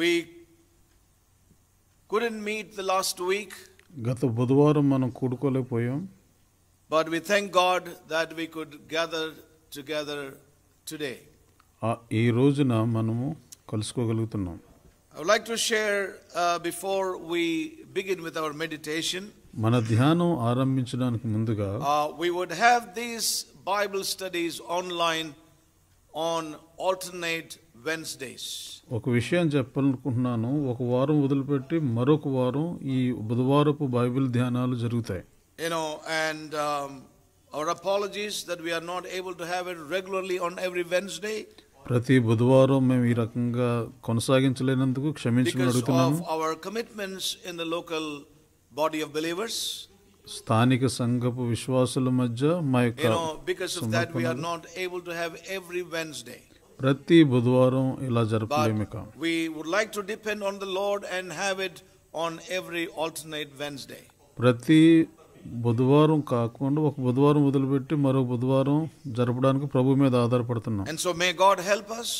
We couldn't meet the last week. But we thank God that we could gather together today. I would like to share uh, before we begin with our meditation. Uh, we would have these Bible studies online on alternate Wednesdays ఒక విషయం చెప్పాలనుకుంటున్నాను ఒక వారం వదిలిపెట్టి మరొక వారం ఈ బుధవారపు Bible ధ్యానాలు జరుగుతాయి you know and our apologies that we are not able to have it regularly on every Wednesday ప్రతి బుధవారం మేము ఈ రకంగా కొనసాగించలేనందుకు క్షమించమని అడుగుతున్నాము our commitments in the local body of believers స్థానిక సంఘపు విశ్వాసుల మధ్య మా యొక్క because of that we are not able to have every Wednesday ప్రతి బుధవారం ఇలా జరపలేము we would like to depend on the lord and have it on every alternate wednesday ప్రతి బుధవారం కాకుండా and so may god help us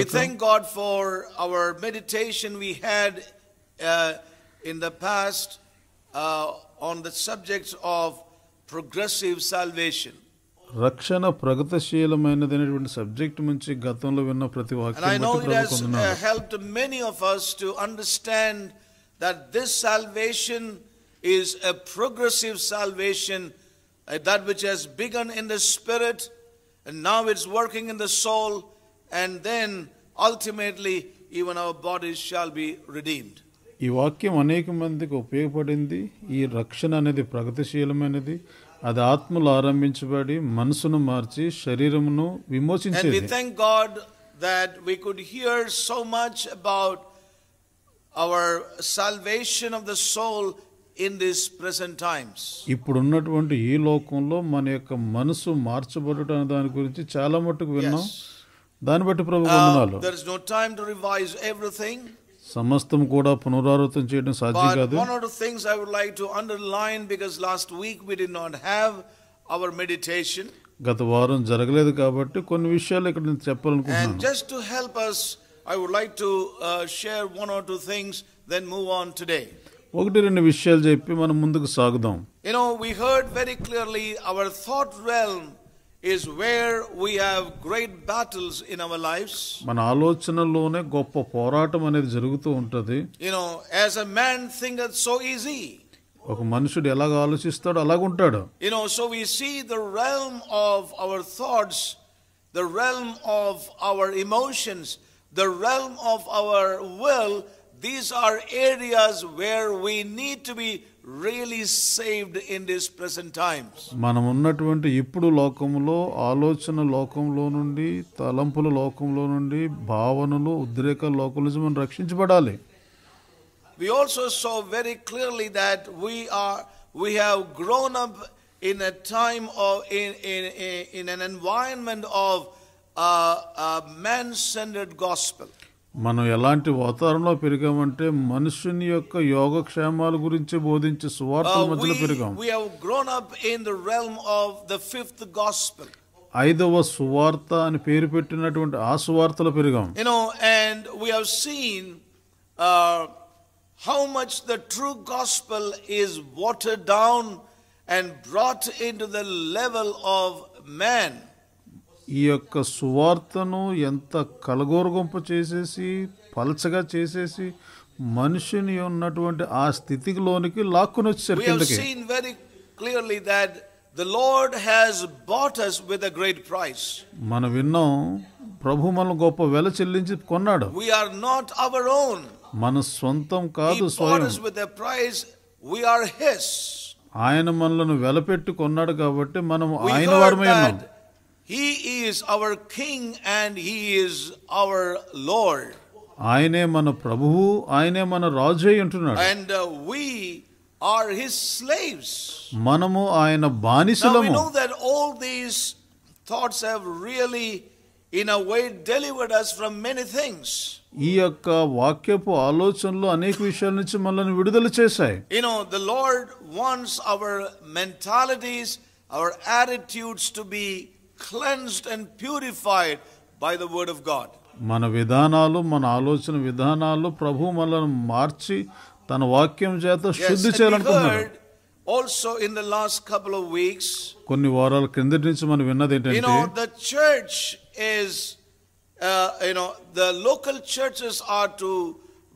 we thank god for our meditation we had uh, in the past uh, on the subjects of progressive salvation రక్షణ ప్రగతిశీలమైనటువంటి subject నుంచి గతంలో విన్న ప్రతి understand that this salvation is a progressive salvation that which has begun in the spirit and now it's working in the soul and then ultimately even our bodies shall be redeemed ఈ వాక్యం అనేక మందికి ఉపయోగపడింది ఈ రక్షణ అనేది ప్రగతిశీలమైనది అది ఆత్మలో ఆరంభించబడి మనసును మార్చి శరీరమును విమోచించేది we thank god that we could hear so much about our salvation of the soul in this present times ఇప్పుడు ఉన్నటువంటి ఈ లోకంలో మన యొక్క మనసు మార్చబడటం దాని గురించి చాలా మట్టుకు విన్నాం దాన్ని బట్టి ప్రభు వందనాలు there is no time to revise everything సమస్తం కూడా పునరావృతం చేయడం సాధ్యం కాదు one or two things i would like to underline because last week we did not have our meditation గత వారం జరగలేదు కాబట్టి కొన్ని విషయాలు ఇక్కడ నేను చెప్పాలనుకుంటున్నాను and just to help us i would like to uh, share one or two things then move on today ఒకటి రెండు విషయాలు చెప్పి మనం ముందుకు సాగుదాం you know we heard very clearly our thought realm is where we have great battles in our lives you know as a man thinketh so easy you know so we see the realm of our thoughts the realm of our emotions the realm of our will these are areas where we need to be really saved in these present times మనం ఉన్నటువంటి ఇప్పుడు ఆలోచన నుండి తలంపుల నుండి భావనలు ఉద్రేక మనం రక్షించబడాలి we also saw very clearly that we are we have grown up in a time of in in in an environment of a, uh, a man-centered gospel మనం ఎలాంటి వాతావరణంలో పెరిగామంటే మనుషుని యొక్క యోగక్షేమాల గురించి బోధించే సువార్త మధ్యలో పెరిగాం ఐదవ సువార్త అని పేరు పెట్టినటువంటి ఆ సువార్తలో పెరిగాం and we have seen how much the true gospel is water down and brought into the level of man ఈ యొక్క సువార్తను ఎంత కలగోరగొంప చేసేసి పలచగా చేసేసి మనిషిని ఉన్నటువంటి ఆ స్థితిలోనికి లాక్కుని వచ్చేసారు కిందకి seen very clearly that the Lord has bought us with a great మనం విన్నాం ప్రభు మనం గొప్ప వెల చెల్లించి కొన్నాడు. We are not our own మన సొంతం కాదు స్వయం. With bought us we are price. ఆయన మనలను వెలపెట్టి కొన్నాడు కాబట్టి మనం ఆయన వారమే ఉన్నాం. He is our King and He is our Lord. I I And uh, we are His slaves. Now we know that all these thoughts have really, in a way, delivered us from many things. You know, the Lord wants our mentalities, our attitudes, to be cleansed and purified by the word of God. మన విధానాలు మన ఆలోచన విధానాలు ప్రభు మనల్ని మార్చి తన వాక్యం చేత శుద్ధి చేయాలనుకుంటున్నాడు also in the last couple of weeks కొన్ని వారాల క్రిందటి నుంచి మనం విన్నది ఏంటంటే you know the church is uh, you know the local churches are to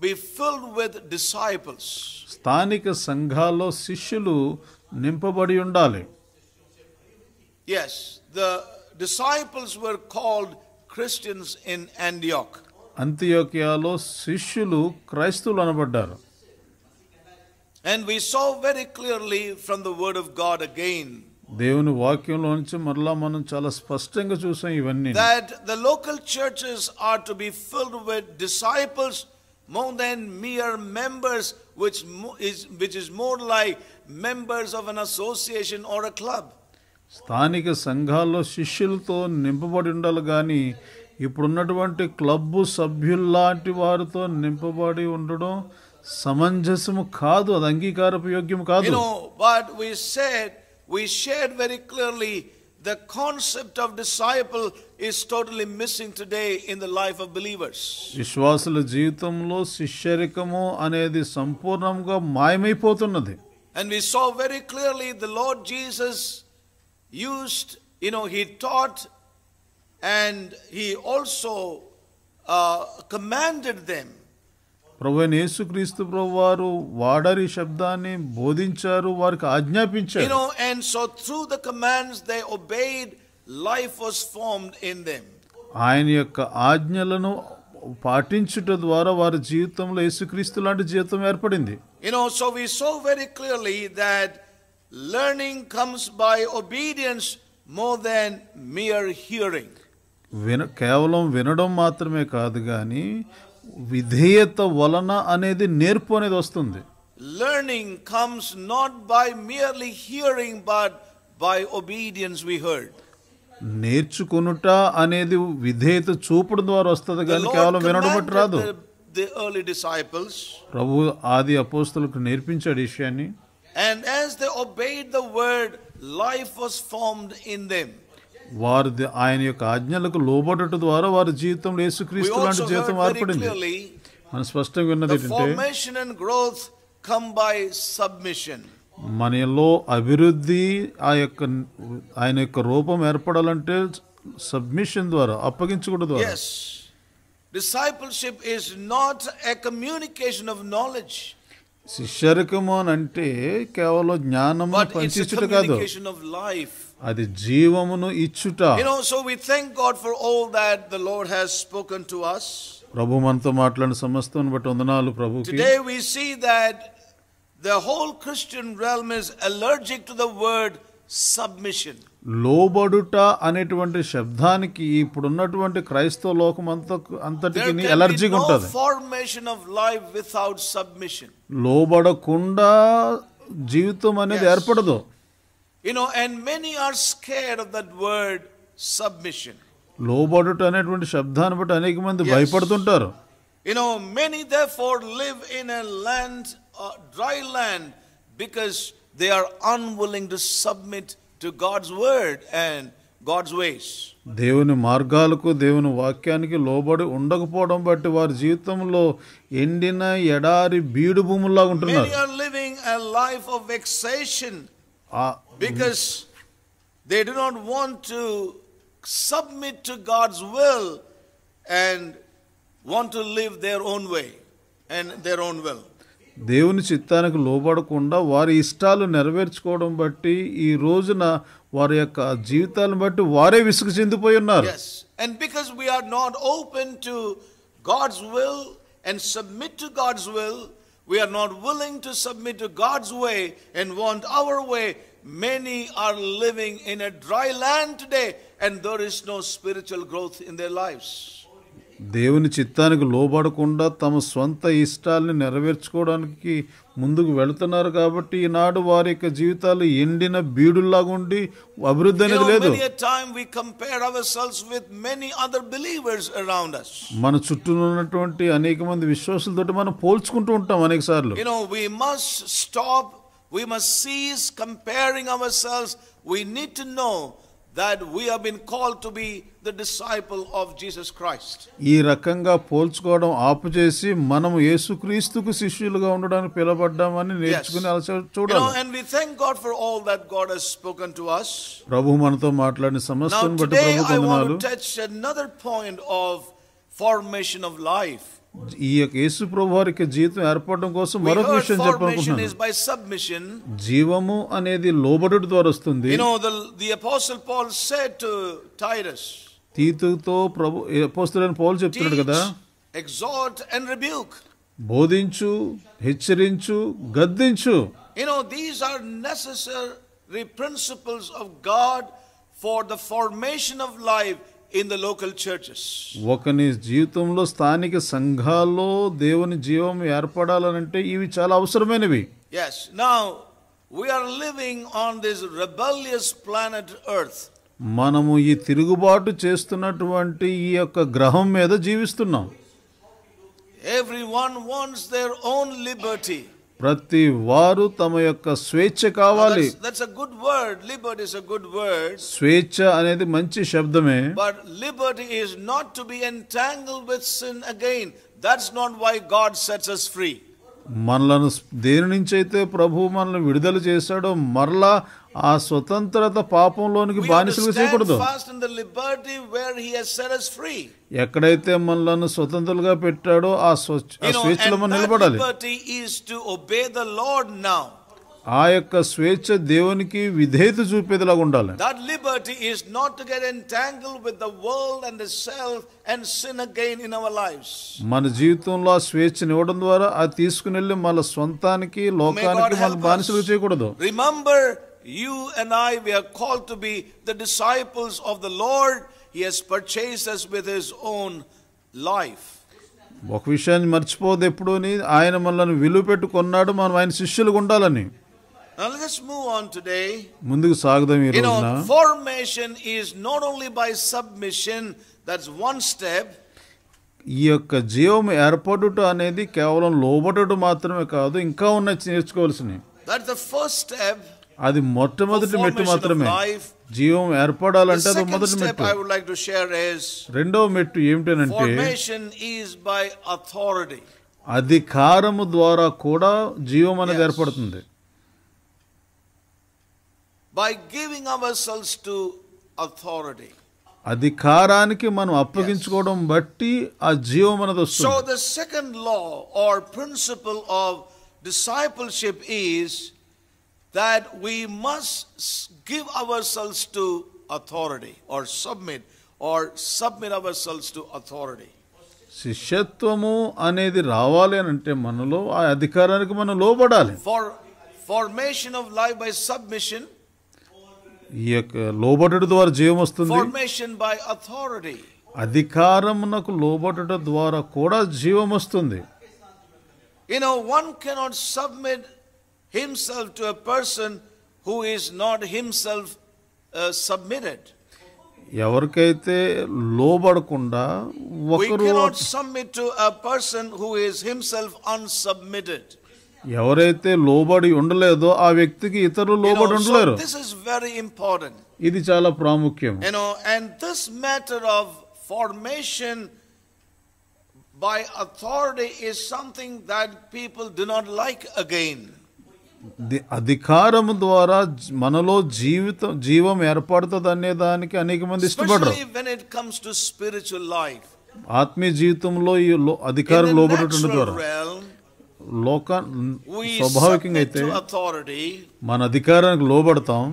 be filled with disciples స్థానిక సంఘాల్లో శిష్యులు నింపబడి ఉండాలి yes the disciples were called Christians in Antioch. అంత్యోకియాలో శిష్యులు క్రైస్తవులు అనబడ్డారు And we saw very clearly from the word of God again. దేవుని వాక్యంలో నుంచి మరలా మనం చాలా స్పష్టంగా చూసాం that the local churches are to be filled with disciples more than mere members which is which is more like members of an association or a club స్థానిక సంఘాల్లో శిష్యులతో నింపబడి ఉండాలి కానీ ఇప్పుడున్నటువంటి క్లబ్బు సభ్యుల్లాంటి వారితో నింపబడి ఉండడం సమంజసము కాదు అది అంగీకారపు యోగ్యం కాదు but we said we share very clearly the concept of disciple is totally missing today in the life of believers విశ్వాసుల జీవితంలో శిష్యరికము అనేది సంపూర్ణంగా మాయమైపోతున్నది and we saw very clearly the Lord Jesus used, you know, he taught and he also uh, commanded them. ప్రభువైన యేసుక్రీస్తు ప్రభు వారు వాడరి శబ్దాన్ని బోధించారు వారికి ఆజ్ఞాపించారు you know and so through the commands they obeyed life was formed in them ఆయన యొక్క ఆజ్ఞలను పాటించుట ద్వారా వారి జీవితంలో యేసుక్రీస్తు లాంటి జీవితం ఏర్పడింది you know so we saw very clearly that learning comes by obedience more than mere hearing విన కేవలం వినడం మాత్రమే కాదు కానీ విధేయత వలన అనేది నేర్పు అనేది వస్తుంది learning comes not by merely hearing but by obedience we heard నేర్చుకునుట అనేది విధేయత చూపడం ద్వారా వస్తుంది కానీ కేవలం వినడం బట్టి రాదు ప్రభు ఆది అపోస్తులకు నేర్పించాడు విషయాన్ని and as they obeyed the word life was formed in them వారు ఆయన యొక్క ఆజ్ఞలకు లోబడట ద్వారా వారి జీవితంలో యేసుక్రీస్తు లాంటి జీవితం ఏర్పడింది మన స్పష్టంగా ఉన్నది ఏంటంటే formation and growth come by submission మనలో అభివృద్ధి ఆ యొక్క ఆయన యొక్క రూపం ఏర్పడాలంటే సబ్మిషన్ ద్వారా అప్పగించకూడదు ద్వారా discipleship is not a communication of knowledge శిష్యరికమోన్ అంటే కేవలం జ్ఞానము పంచుట కాదు అది జీవమును ఇచ్చుట ప్రభు మనతో మాట్లాడిన సమస్తను బట్టి వందనాలు ప్రభు The whole Christian realm is allergic to the word submission లోబడుట అనేటువంటి శబ్దానికి ఇప్పుడు ఉన్నటువంటి క్రైస్తవ లోకం అంత అంతటికి ఎలర్జీగా ఉంటుంది formation of life without submission లోబడకుండా జీవితం అనేది ఏర్పడదు you know and many are scared of that word submission లోబడుట అనేటువంటి శబ్దాన్ని బట్టి అనేక మంది భయపడుతుంటారు you know many therefore live in a land dry land because they are unwilling to submit to God's word and God's ways. దేవుని మార్గాలకు are living a life of vexation because they do not want to submit to God's will and want to live their own way and their own will. దేవుని చిత్తానికి లోబడకుండా వారి ఇష్టాలు నెరవేర్చుకోవడం బట్టి ఈ రోజున వారి యొక్క జీవితాలను బట్టి వారే విసుగు చెందిపోయి ఉన్నారు and because we are not open to God's will and submit to God's will we are not willing to submit to God's way and want our way many are living in a dry land today and there is no spiritual growth in their lives దేవుని చిత్తానికి లోబడకుండా తమ సొంత ఇష్టాలని నెరవేర్చుకోవడానికి ముందుకు వెళుతున్నారు కాబట్టి ఈనాడు వారి యొక్క జీవితాలు ఎండిన బీడుల్లాగుండి అభివృద్ధి అనేది లేదు మన చుట్టూ ఉన్నటువంటి అనేక మంది విశ్వాసులతో మనం పోల్చుకుంటూ ఉంటాం అనేక సార్లు stop we must cease comparing ourselves we need to know that we have been called to be the disciple of Jesus Christ. ఈ రకంగా పోల్చుకోవడం ఆపుచేసి మనం యేసుక్రీస్తుకు శిష్యులుగా ఉండడానికి నేర్చుకుని చూడాలి. and we thank God for all that God has spoken to us. ప్రభు మనతో మాట్లాడిన సమస్తను బట్టి ప్రభుకు వందనాలు. Now today I want to touch another point of formation of life. ఈ యొక్క యేసు వారికి జీతం ఏర్పడడం కోసం మరొక విషయం చెప్పాలనుకుంటున్నాను జీవము అనేది లోబడు ద్వారా వస్తుంది తీతుతో ప్రభు అపోస్తులైన పౌలు చెప్తున్నాడు కదా ఎగ్జాట్ అండ్ రిబ్యూక్ బోధించు హెచ్చరించు గద్దించు you know these are necessary principles of God for the formation of life in the local churches ఒకని జీవితంలో స్థానిక సంఘాల్లో దేవుని జీవం ఏర్పడాలంటే ఇవి చాలా అవసరమైనవి yes now we are living on this rebellious planet earth మనము ఈ తిరుగుబాటు చేస్తున్నటువంటి ఈ యొక్క గ్రహం మీద జీవిస్తున్నాం every one wants their own liberty ప్రతి వారు తమ యొక్క స్వేచ్ఛ కావాలి that's a good word liberty is a good word స్వేచ్ఛ అనేది మంచి శబ్దమే but liberty is not to be entangle with sin again that's not why God sets us free మనలను దేని నుంచి అయితే ప్రభు మనల్ని విడుదల చేశాడో మరలా ఆ స్వతంత్రత పాపంలోనికి బానిసలు చేయకూడదు ఎక్కడైతే మనలను స్వతంత్రులుగా పెట్టాడో ఆ స్వేచ్ఛలో మనం నిలబడాలి ఆ యొక్క స్వేచ్ఛ దేవునికి విధేయత చూపేదిలాగా ఉండాలి that liberty is not to get with the world and the self and sin again in our lives మన జీవితంలో ఆ స్వేచ్ఛని ఇవ్వడం ద్వారా అది తీసుకుని వెళ్ళి మన సొంతానికి లోకానికి మన బానిసలు చేయకూడదు remember You and I, we are called to be the disciples of the Lord. He has purchased us with His own life. ఒక విషయాన్ని మర్చిపోదు ఎప్పుడు ఆయన మనల్ని విలువ పెట్టుకున్నాడు మనం ఆయన శిష్యులుగా ఉండాలని Now let us move on today. ముందుకు సాగుదాం ఈ రోజున. Formation is not only by submission, that's one step. ఈ యొక్క జీవం ఏర్పడుట అనేది కేవలం లోబడటం మాత్రమే కాదు ఇంకా ఉన్న నేర్చుకోవాల్సినవి. That's the first step. అది మొట్టమొదటి మెట్టు మాత్రమే జీవం ఏర్పడాలంటే అది మొదటి మెట్టు రెండో మెట్టు ఏమిటంటే అధికారము ద్వారా కూడా జీవం అనేది ఏర్పడుతుంది by giving our cells to authority అధికారానికి మనం అప్పగించుకోవడం బట్టి ఆ జీవం అనేది వస్తుంది so the second law or principle of discipleship is that we must give ourselves to authority or submit or submit ourselves to authority. శిష్యత్వము అనేది రావాలి అని అంటే మనలో ఆ అధికారానికి మనం లోబడాలి formation of life by submission ఈ యొక్క లోబడట ద్వారా జీవం వస్తుంది ఫార్మేషన్ బై అథారిటీ అధికారమునకు లోబడట ద్వారా కూడా జీవం వస్తుంది you know one cannot submit himself to a person who is not himself uh, submitted. We cannot submit to a person who is himself unsubmitted. You know, so this is very important. You know, and this matter of formation by authority is something that people do not like again. అధికారం ద్వారా మనలో జీవితం జీవం ఏర్పడుతుంది అనే దానికి అనేక మంది ఇష్టపడరు ఆత్మీయ జీవితంలో ఈ అధికారం లోబడేటువంటి ద్వారా లోక స్వాభావికంగా అయితే మన అధికారానికి లోబడతాం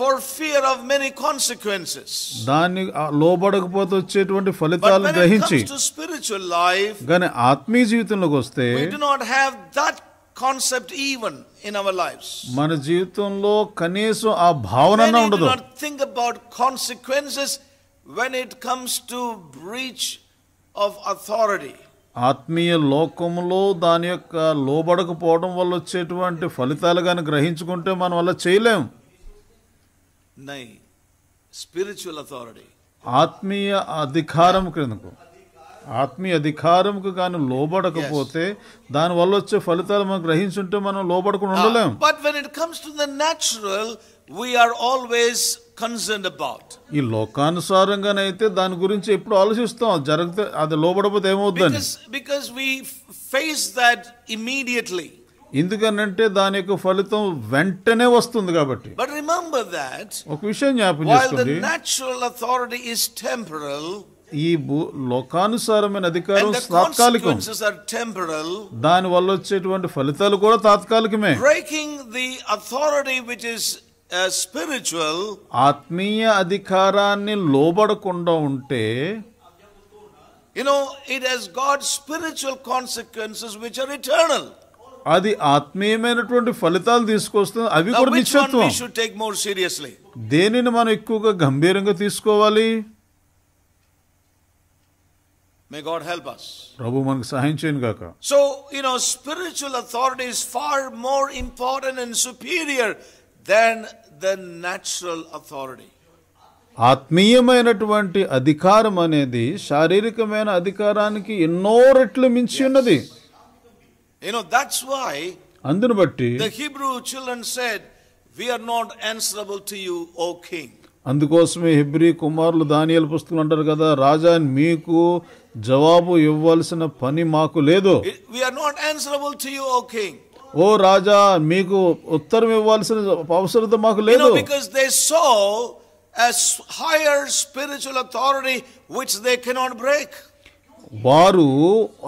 for fear of many consequences దాన్ని లోబడకపోతే వచ్చేటువంటి ఫలితాలను గ్రహించి స్పిరిచువల్ లైఫ్ కానీ ఆత్మీయ జీవితంలోకి వస్తే do not have that concept even in our lives మన జీవితంలో కనీసం ఆ భావన ఉండదు not think about consequences when it comes to breach of authority ఆత్మీయ లోకంలో దాని యొక్క లోబడకపోవడం వల్ల వచ్చేటువంటి ఫలితాలు కానీ గ్రహించుకుంటే మనం వల్ల చేయలేం నై స్పిరిచువల్ అథారిటీ ఆత్మీయ అధికారం క్రిందకు ఆత్మీయ అధికారంకు కానీ లోబడకపోతే దాని వల్ల వచ్చే ఫలితాలు మనం గ్రహించుంటే మనం లోబడకుండా ah, ఉండలేం but when it comes to the natural we are always concern about ఈ లోకానుసారంగానైతే దాని గురించి ఎప్పుడు ఆలోచిస్తాం జరిగితే అది లోబడపోతే ఏమవుద్దని because we face that immediately ఎందుకనంటే దాని యొక్క ఫలితం వెంటనే వస్తుంది కాబట్టి బట్ రిమెంబర్ దట్ ఒక విషయం జ్ఞాపకం చేసుకోండి నేచురల్ అథారిటీ ఇస్ టెంపరల్ ఈ లోకానుసారమైన అధికారం తాత్కాలికం దాని వల్ల వచ్చేటువంటి ఫలితాలు కూడా తాత్కాలికమే breaking the authority which is spiritual ఆత్మీయ అధికారాన్ని లోబడకుండా ఉంటే you know it has got spiritual consequences which are eternal అది ఆత్మీయమైనటువంటి ఫలితాలు తీసుకొస్తుంది అవి కూడా నిశ్చత్వం దేనిని మనం ఎక్కువగా గంభీరంగా తీసుకోవాలి May God help us. So, you know, spiritual authority is far more important and superior than the natural authority. ఆత్మీయమైనటువంటి అధికారం అనేది శారీరకమైన అధికారానికి ఎన్నో రెట్లు మించి ఉన్నది. You know, that's why అందును the Hebrew children said, we are not answerable to you, O king. అందుకోసమే హెబ్రి కుమారులు దానియాల పుస్తకం అంటారు కదా రాజా మీకు జవాబు ఇవ్వాల్సిన పని మాకు లేదు ఓ రాజా మీకు ఉత్తరం ఇవ్వాల్సిన అవసరం మాకు లేదు because they higher spiritual authority which they cannot break వారు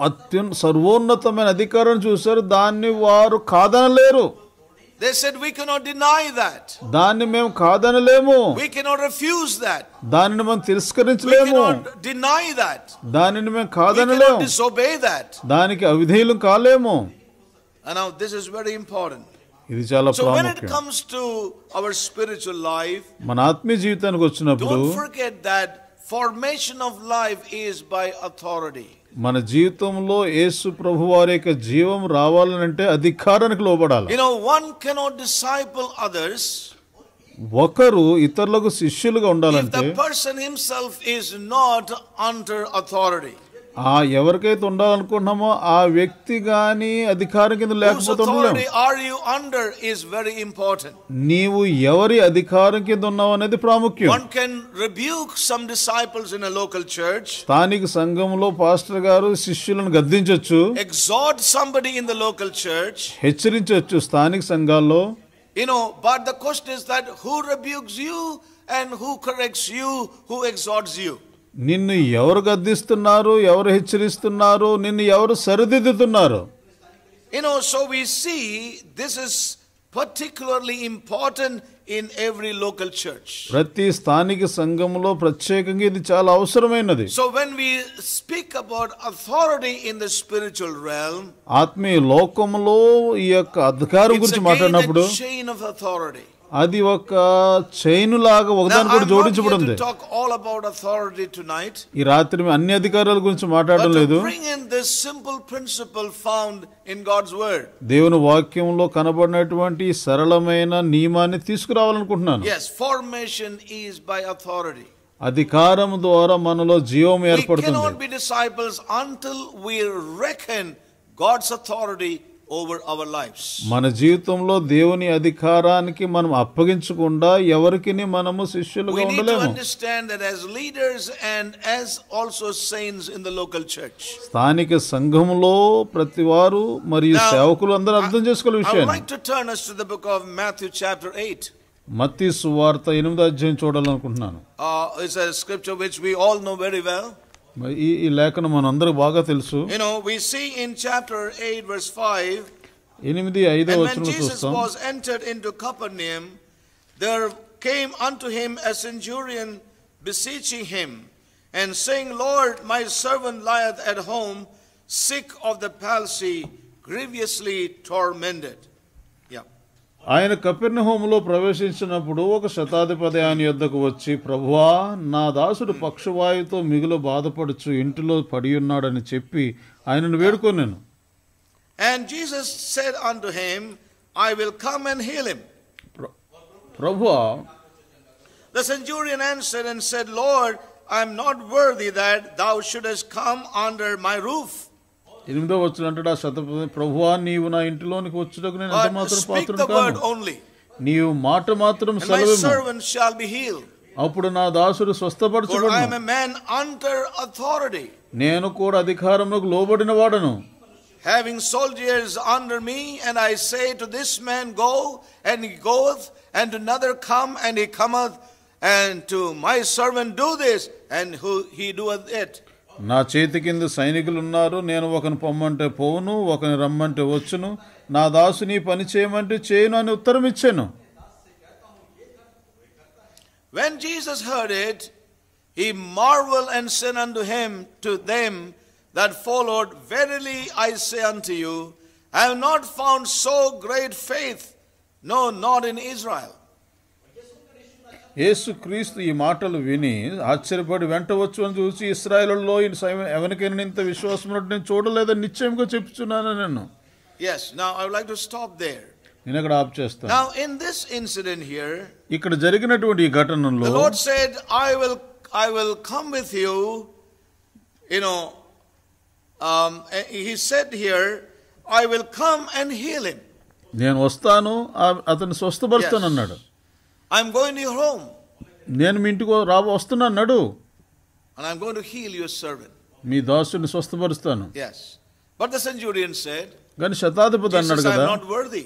అత్యున్ సర్వోన్నతమైన అధికారం చూశారు దాన్ని వారు కాదనలేరు They said we cannot deny that. We cannot refuse that. We cannot deny that. దానిని మేము కాదనలేము. We cannot disobey that. And now this is very important. ఇది చాలా ప్రాముఖ్యం. So మన ఆత్మీయ జీవితానికి వచ్చినప్పుడు Don't forget that formation of life is by authority. మన జీవితంలో యేసు ప్రభు వారి యొక్క జీవం రావాలనంటే అధికారానికి లోపడాలి లోబడాలి no one cannot disciple others ఒకరు ఇతరులకు శిష్యులుగా ఉండాలంటే person himself is not under authority ఆ ఎవరికైతే ఉండాలనుకుంటున్నామో ఆ వ్యక్తి గాని అధికారం కింద లేకపోతే నీవు ఎవరి అధికారం కింద ఉన్నావు అనేది ప్రాముఖ్యం can rebuke some disciples in local church స్థానిక సంఘంలో పాస్టర్ గారు శిష్యులను గద్దించవచ్చు exhort somebody in the local church హెచ్చరించవచ్చు స్థానిక సంఘాల్లో you know but the question is that who rebukes you and who corrects you who exhorts you నిన్ను ఎవరు గద్దిస్తున్నారు ఎవరు హెచ్చరిస్తున్నారు నిన్ను ఎవరు సరిదిద్దుతున్నారు you know so we see this is particularly important in every local church ప్రతి స్థానిక సంఘములో ప్రత్యేకంగా ఇది చాలా అవసరమైనది so when we speak about authority in the spiritual realm ఆత్మీయ లోకములో ఈ యొక్క అధికారం గురించి మాట్లాడినప్పుడు చైన్ ఆఫ్ అథారిటీ అది ఒక చైన్ లాగా ఒకదాని కూడా జోడించబడి ఉంది ఈ రాత్రి అన్ని అధికారాల గురించి మాట్లాడడం లేదు దేవుని వాక్యంలో కనబడినటువంటి సరళమైన నియమాన్ని తీసుకురావాలనుకుంటున్నాను అధికారం ద్వారా మనలో జీవం ఏర్పడుతుంది God's authority over our lives మన జీవితంలో దేవుని అధికారానికి మనం అప్పగించకుండా ఎవరికి మనము శిష్యులుగా ఉండలేము understand that as leaders and as also saints in local church స్థానిక సంఘములో ప్రతివారు మరియు సేవకులు అందరూ అర్థం చేసుకునే విషయం I turn us to the book of Matthew chapter 8 మత్తీ సువార్త ఎనిమిది అధ్యాయం చూడాలనుకుంటున్నాను it's uh, you know we see in chapter 8 verse 5 and when Jesus was entered into Capernaum there came unto him a centurion beseeching him and saying lord my servant lieth at home sick of the palsy grievously tormented ఆయన కపెర్ణహోములో ప్రవేశించినప్పుడు ఒక శతాధిపతి ఆయన యుద్ధకు వచ్చి ప్రభువా నా దాసుడు పక్షవాయుతో మిగులు బాధపడుచు ఇంటిలో పడి ఉన్నాడని చెప్పి ఆయనను వేడుకొన్నాను and Jesus said unto I will come and heal him the centurion answer said Lord I am not worthy that thou should has come under my roof ఎనిమిదో వచ్చిన అంటాడు ఆ శతపతి ప్రభువా నీవు నా ఇంటిలోనికి వచ్చుటకు నేను ఎంత మాత్రం పాత్రను నీవు మాట మాత్రం సెలవు అప్పుడు నా దాసుడు స్వస్థపరచబడు నేను కూడా అధికారంలోకి లోబడిన వాడను having soldiers under me, and I say to this man, Go, and he goeth, and to another, Come, and he cometh, and to my servant, Do this, and who he doeth it. నా చేతి కింద సైనికులున్నారు నేను ఒకని పొమ్మంటే పోవును ఒకని రమ్మంటే వచ్చును నా దాసుని పని చేయమంటే చేయను అని ఉత్తరం ఇచ్చాను When Jesus heard it, he marveled and said unto him, to them that followed, Verily I say unto you, I have not found so great faith, no, not in Israel. యేసుక్రీస్తు ఈ మాటలు విని ఆశ్చర్యపడి వెంట వచ్చు అని చూసి ఇస్రాయల్లో ఎవరికైనా ఇంత విశ్వాసం ఉన్నట్టు నేను చూడలేదని నిశ్చయంగా చెప్తున్నాను నేను yes now I stop there నేను ఇక్కడ ఆప్ చేస్తాను ఇన్సిడెంట్ హియర్ ఇక్కడ జరిగినటువంటి ఈ ఘటనలో the Lord said I will I will come with you um he said here I will come and heal him నేను వస్తాను అతను స్వస్థపరుస్తాను అన్నాడు ఐఎమ్ గోయింగ్ యువర్ హోమ్ నేను మీ ఇంటికి రాబో వస్తున్నాను నడు and I'm going to heal your servant మీ దాసుని స్వస్థపరుస్తాను yes but the centurion said కానీ శతాధిపతి అన్నాడు కదా నాట్ వర్ది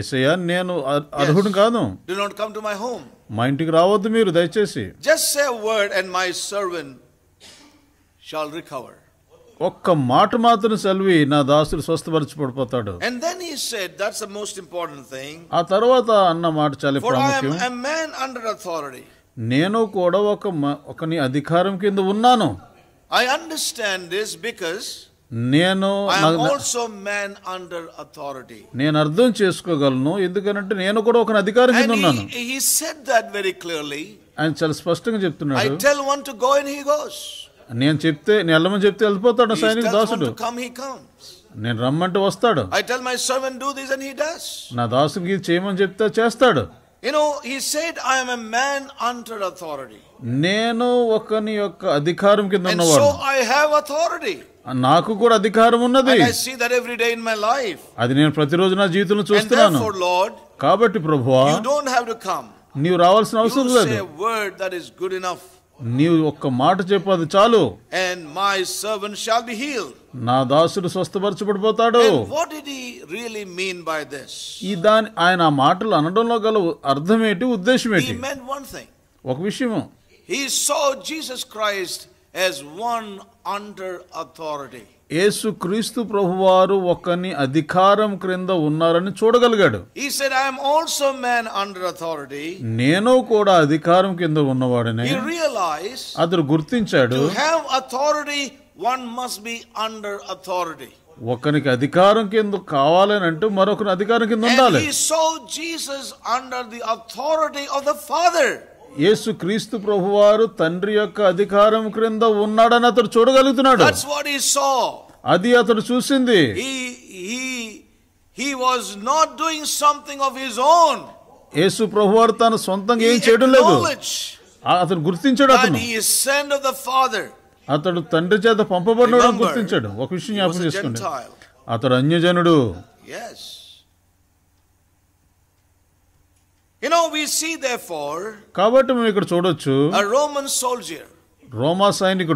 ఎసయ్యా నేను అర్హుడు కాను do not come to my home మా ఇంటికి రావద్దు మీరు దయచేసి just say word and my servant shall recover ఒక్క మాట మాత్రం సెల్వి నా దాసుడు స్వస్థపరిచి పడిపోతాడు and then he said that's the most important thing ఆ తర్వాత అన్న మాట చాలా ప్రాముఖ్యం ఐ మ్యాన్ అండర్ అథారిటీ నేను కూడా ఒక ఒకని అధికారం కింద ఉన్నాను ఐ అండర్స్టాండ్ దిస్ బికాజ్ నేను మ్యాన్ అండర్ అథారిటీ నేను అర్థం చేసుకోగలను ఎందుకంటే నేను కూడా ఒక అధికారం కింద ఉన్నాను ఆయన చాలా స్పష్టంగా చెప్తున్నాడు నేను చెప్తే నేను చెప్తే వెళ్ళిపోతాడు సైనిక దాసుడు నేను రమ్మంటే వస్తాడు I tell my servant do this and he does నా దాసుడికి చేయమని చెప్తే చేస్తాడు you know he said I am a man under authority నేను ఒకని యొక్క అధికారం కింద ఉన్నవాడు సో ఐ హావ్ అథారిటీ నాకు కూడా అధికారం ఉన్నది అది నేను ప్రతిరోజు నా జీవితంలో చూస్తున్నాను కాబట్టి ప్రభు నీవు రావాల్సిన అవసరం లేదు నీవు ఒక్క మాట చెప్పదు చాలు and my servant shall be heal నా దాసుడు స్వస్థపరచబడిపోతాడు వాట్ ఇట్ బై దిస్ దాని ఆయన మాటలు అనడంలో గల అర్థం ఏంటి ఉద్దేశం ఏంటి హి మెంట్ వన్ థింగ్ ఒక విషయం he saw Jesus Christ as one under authority యేసుక్రీస్తు ప్రభువారు ఒకని అధికారం క్రింద ఉన్నారని చూడగలిగాడు he said I am also man under authority నేను కూడా అధికారం కింద ఉన్నవాడనే హి రియలైజ్ అతడు గుర్తించాడు to authority one must be under authority ఒకనికి అధికారం కింద కావాలని అంటూ మరొకరి అధికారం కింద ఉండాలి so Jesus under the authority of the Father యేసు క్రీస్తు ప్రభువారు తండ్రి యొక్క అధికారం క్రింద ఉన్నాడని అతడు చూడగలుగుతున్నాడు సా అది అతడు చూసింది he he he not doing something of his own యేసు ప్రభువారు తన సొంతంగా ఏం చేయడం లేదు అతను గుర్తించాడు అతను సెండ్ ఆఫ్ ద ఫాదర్ అతడు తండ్రి చేత పంపబడినోడని గుర్తించాడు ఒక విషయం జ్ఞాపకం చేసుకోండి అతడు అన్యజనుడు yes You know, we see therefore a Roman soldier, Roma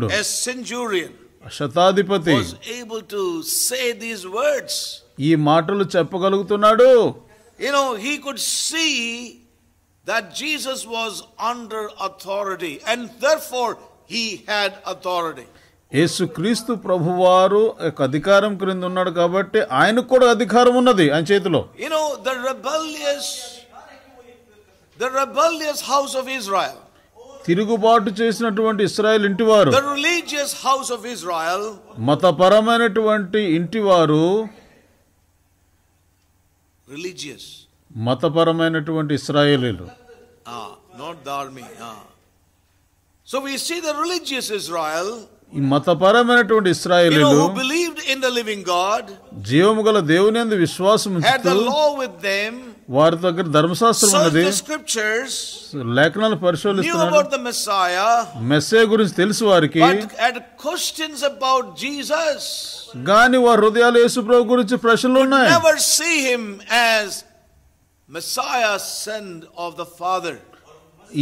a centurion, శతాధిపతి was able to say these words. ఈ మాటలు చెప్పగలుగుతున్నాడు You know, he could see that Jesus was under authority and therefore he had authority. యేసుక్రీస్తు ప్రభువారు అధికారం క్రింద ఉన్నాడు కాబట్టి ఆయనకు కూడా అధికారం ఉన్నది ఆయన చేతిలో you know the rebellious the rebellious house of Israel. తిరుగుబాటు చేసినటువంటి ఇస్రాయల్ ఇంటివారు The religious house of Israel. మతపరమైనటువంటి ఇంటివారు religious. మతపరమైనటువంటి ఇస్రాయేలీలు ah not the army ah. so we see the religious Israel ఈ మతపరమైనటువంటి ఇస్రాయేలీలు believed in the living God జీవము గల దేవుని విశ్వాసం ఉంచుతూ had the law with them వారి దగ్గర ధర్మశాస్త్రం ఉన్నది లేఖనాలు పరిశోధిస్తున్నారు మెస్సే గురించి తెలుసు వారికి కానీ వారి హృదయాలు యేసు ప్రభు గురించి ప్రశ్నలు ఉన్నాయి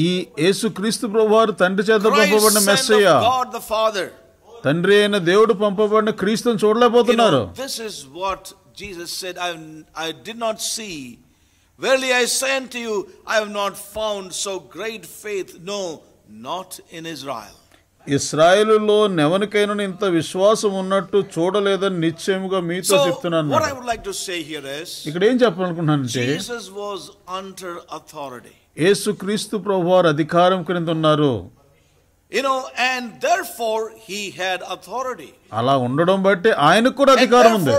ఈ యేసు క్రీస్తు ప్రభు వారు తండ్రి చేత పంపబడిన మెస్సయ్య తండ్రి అయిన దేవుడు పంపబడిన క్రీస్తుని చూడలేకపోతున్నారు This is what Jesus said, I, I did not see Verily I say unto you, I have not found so great faith, no, not in Israel. ఇస్రాయేలులో నెవనికైనా ఇంత విశ్వాసం ఉన్నట్టు చూడలేదని నిశ్చయముగా మీతో చెప్తున్నాను ఇక్కడ ఏం చెప్పాలనుకుంటున్నానంటే యేసు క్రీస్తు ప్రభు వారు అధికారం క్రింద ఉన్నారు అలా ఉండడం బట్టి ఆయనకు కూడా అధికారం ఉంది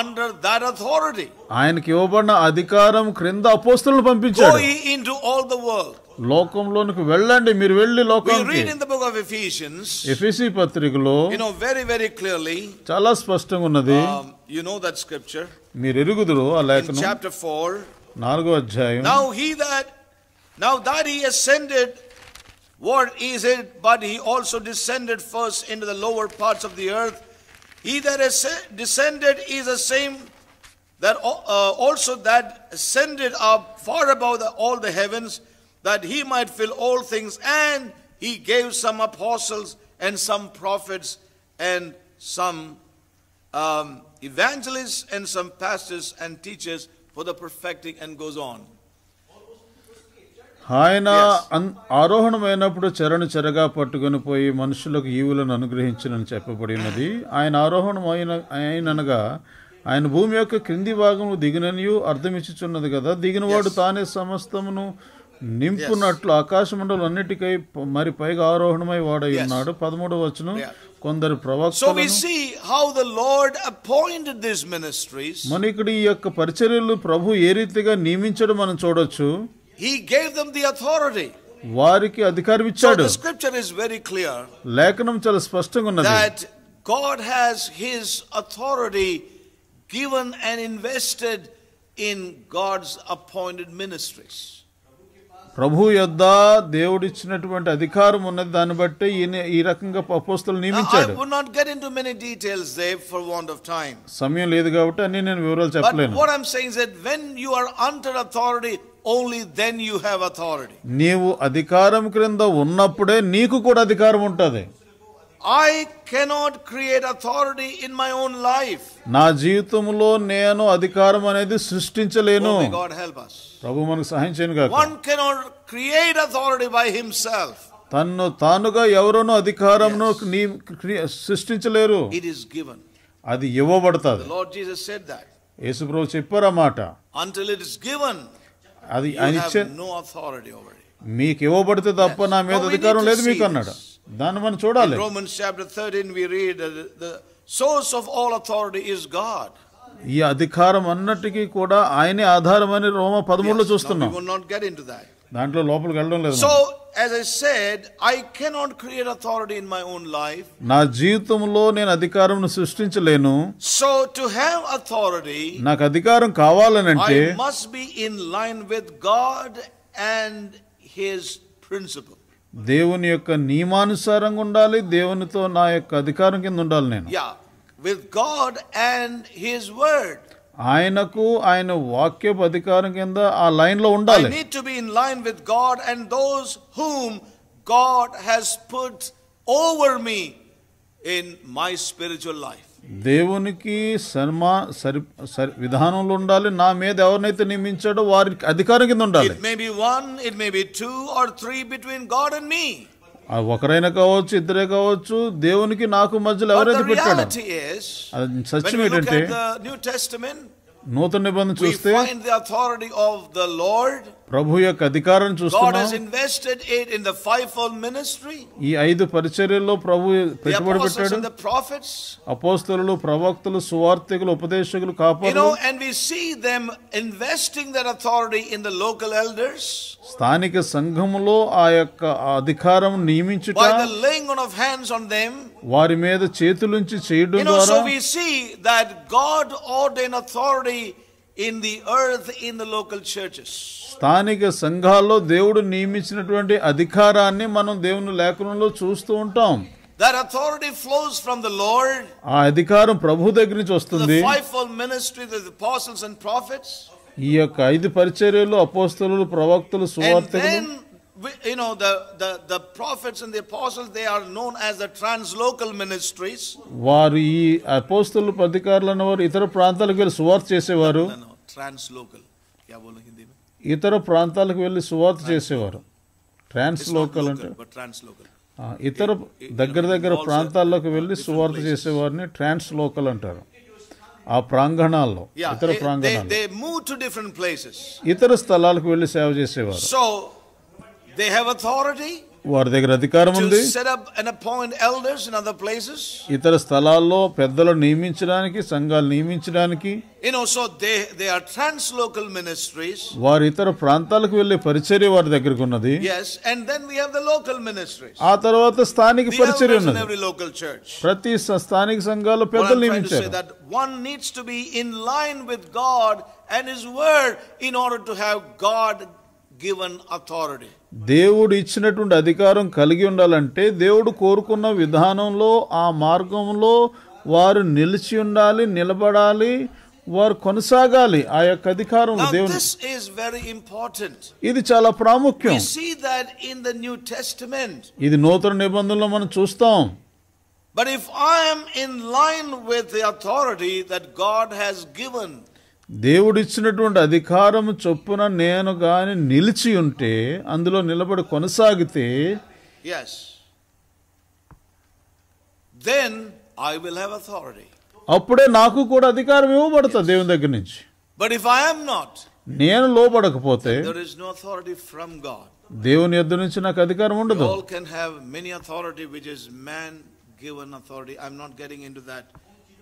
అండర్ దట్ అథారిటీ ఆయనకి ఇవ్వబడిన అధికారం క్రింద అపోస్తులను పంపించాడు ఇంటూ ఆల్ ద వరల్డ్ లోకంలోనికి వెళ్ళండి మీరు వెళ్ళి లోకానికి read in the book of Ephesians ఎఫీసీ పత్రికలో you know very very clearly చాలా స్పష్టంగా ఉన్నది యు నో దట్ స్క్రిప్చర్ మీరు ఎరుగుదురు ఆ లేఖనం చాప్టర్ 4 నాలుగో అధ్యాయం now he that now that he ascended what is it but he also descended first into the lower parts of the earth He that has descended is the same that uh, also that ascended up far above the, all the heavens, that he might fill all things. And he gave some apostles and some prophets and some um, evangelists and some pastors and teachers for the perfecting, and goes on. ఆయన ఆరోహణమైనప్పుడు చెరను చెరగా పట్టుకుని పోయి మనుషులకు ఈవులను అనుగ్రహించనని చెప్పబడినది ఆయన ఆరోహణమైన అయిననగా ఆయన భూమి యొక్క క్రింది భాగము దిగిననియు అర్థమిచ్చుచున్నది కదా దిగినవాడు తానే సమస్తమును నింపునట్లు ఆకాశమండలం అన్నిటికై మరి పైగా ఆరోహణమై వాడై ఉన్నాడు పదమూడవ వచనం కొందరు ప్రవక్త మన ఇక్కడ ఈ యొక్క పరిచర్యలు ప్రభు ఏ రీతిగా నియమించడం మనం చూడొచ్చు He gave them the authority. వారికి అధికారం ఇచ్చాడు the scripture is very clear. లేఖనం చాలా స్పష్టంగా ఉన్నది. That God has his authority given and invested in God's appointed ministries. ప్రభు యొద్ద దేవుడిచ్చినటువంటి అధికారం ఉన్నది దాన్ని బట్టి ఈయన ఈ రకంగా అపోస్తులు నియమించాడు సమయం లేదు కాబట్టి అన్ని నేను వివరాలు చెప్పలేను what I am saying that when you are under authority only then you have authority నీవు అధికారం క్రింద ఉన్నప్పుడే నీకు కూడా అధికారం ఉంటుంది I cannot create authority in my own life నా జీవితంలో నేను అధికారం అనేది సృష్టించలేను గాడ్ హెల్ప్ us ప్రభు మనకు సహాయం చేయను గాక cannot create authority by himself తన్ను తానుగా ఎవరును అధికారంను సృష్టించలేరు ఇట్ ఇస్ గివెన్ అది ఇవ్వబడతాది లార్డ్ జీసస్ సెడ్ దట్ యేసు ప్రభు చెప్పారు మాట అంటిల్ ఇట్ ఇస్ గివెన్ అది ఆయన మీకు ఇవ్వబడితే తప్ప నా మీద అధికారం లేదు మీకు అన్నాడు దాన్ని మనం చూడాలి ఈ అధికారం అన్నటికీ కూడా ఆయనే ఆధారమని రోమ పదమూడులో చూస్తున్నాం దాంట్లో లోపలికి వెళ్ళడం లేదు so as I said I cannot create authority in my own life నా జీవితంలో నేను అధికారం సృష్టించలేను సో టు హ్యావ్ అథారిటీ నాకు అధికారం కావాలనంటే I must be in line with God and his principle దేవుని యొక్క నియమానుసారంగా ఉండాలి దేవునితో నా యొక్క అధికారం కింద ఉండాలి నేను yeah with God and his word ఆయనకు ఆయన వాక్యపు అధికారం కింద ఆ లైన్ లో ఉండాలి need to be in line with God and those whom God has put over me in my spiritual life దేవునికి సన్మా సరి విధానంలో ఉండాలి నా మీద ఎవరినైతే నియమించాడో వారికి అధికారం కింద ఉండాలి it may be one it may be two or three between God and me ఒకరైనా కావచ్చు ఇద్దరే కావచ్చు దేవునికి నాకు మధ్యలో ఎవరైతే పెట్టాడు సత్యం ఏంటంటే నూతన నిబంధన చూస్తే ప్రభు యొక్క అధికారం చూస్తున్నాం ఈ ఐదు పరిచర్యల్లో ప్రభు పెట్టుబడి పెట్టాడు అపోస్తలు ప్రవక్తలు సువార్థికులు ఉపదేశకులు కాపాడు స్థానిక సంఘములో ఆ యొక్క అధికారం నియమించుట వారి మీద చేతులుంచి చేయడం ద్వారా in the earth in the local churches స్థానిక సంఘాల్లో దేవుడు నియమించినటువంటి అధికారాన్ని మనం దేవుని లేఖనంలో చూస్తూ ఉంటాం that authority flows from the Lord ఆ అధికారం ప్రభు దగ్గర నుంచి వస్తుంది fivefold ministry the apostles and prophets ఈ యొక్క ఐదు పరిచర్యలు అపోస్తలు ప్రవక్తలు సువార్తలు you know, the, the, the prophets and the apostles, they are known as the translocal ministries. వారు ఈ అపోస్తలు అధికారులను వారు ఇతర ప్రాంతాలకు వెళ్ళి సువార్త చేసేవారు ట్రాన్స్లోకల్ ఇతర ప్రాంతాలకు వెళ్ళి సువార్త చేసేవారు ట్రాన్స్లోకల్ అంటే ఇతర దగ్గర దగ్గర ప్రాంతాల్లోకి వెళ్ళి సువార్త చేసేవారిని ట్రాన్స్ లోకల్ అంటారు ఆ ప్రాంగణాల్లో ఇతర ప్రాంగణాల్లో ఇతర స్థలాలకు వెళ్ళి సేవ చేసేవారు సో they have authority. వారి దగ్గర అధికారం ఉంది ఇతర స్థలాల్లో పెద్దలు నియమించడానికి సంఘాలు నియమించడానికి వారి ఇతర ప్రాంతాలకు వెళ్లే పరిచర్య వారి దగ్గరకు ఉన్నది ఆ తర్వాత స్థానిక పరిచర్య ఉన్నది ప్రతి స్థానిక సంఘాలు పెద్దలు నియమించారు one needs to be in line with God and His Word in order to have God given authority. దేవుడు ఇచ్చినటువంటి అధికారం కలిగి ఉండాలంటే దేవుడు కోరుకున్న విధానంలో ఆ మార్గంలో వారు నిలిచి ఉండాలి నిలబడాలి వారు కొనసాగాలి ఆ యొక్క అధికారం దేవుని ఇది చాలా ప్రాముఖ్యం ఇది నూతన నిబంధనలు మనం చూస్తాం But if I am in line with the authority that God has given, దేవుడిచ్చినటువంటి అధికారం చొప్పున నేను కానీ నిలిచి ఉంటే అందులో నిలబడి కొనసాగితే yes then I will have authority అప్పుడే నాకు కూడా అధికారం ఇవ్వబడుతుంది దేవుని దగ్గర నుంచి but if I am not నేను లోబడకపోతే అథారిటీ ఫ్రమ్ దేవుని యొద్ద నుంచి నాకు అధికారం ఉండదు all can have many authority which is man given authority I am not getting into that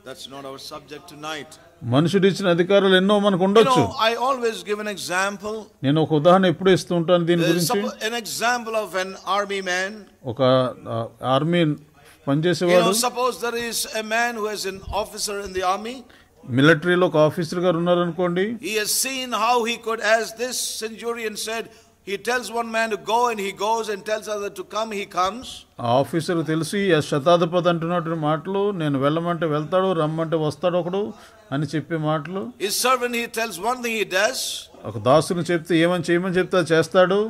that's not our subject night మనుషుడు ఇచ్చిన అధికారాలు ఎన్నో మనకు ఉండొచ్చు I always give an example నేను ఒక ఉదాహరణ ఎప్పుడు ఇస్తూ ఉంటాను దీని గురించి an example of an army man ఒక ఆర్మీ పనిచేసేవాడు suppose there is a man who has an officer in the army మిలిటరీలో ఒక ఆఫీసర్ గారు ఉన్నారు అనుకోండి he has seen how he could as this centurion said he tells one man to go and he goes and tells other to come he comes officer తెలిసి శతాధిపతి అంటున్నటువంటి మాటలు నేను వెళ్ళమంటే వెళ్తాడు రమ్మంటే వస్తాడు ఒకడు అని చెప్పే మాటలు is servant he tells one thing he does ఒక దాసుని చెప్తే ఏమని చేయమని చెప్తా చేస్తాడు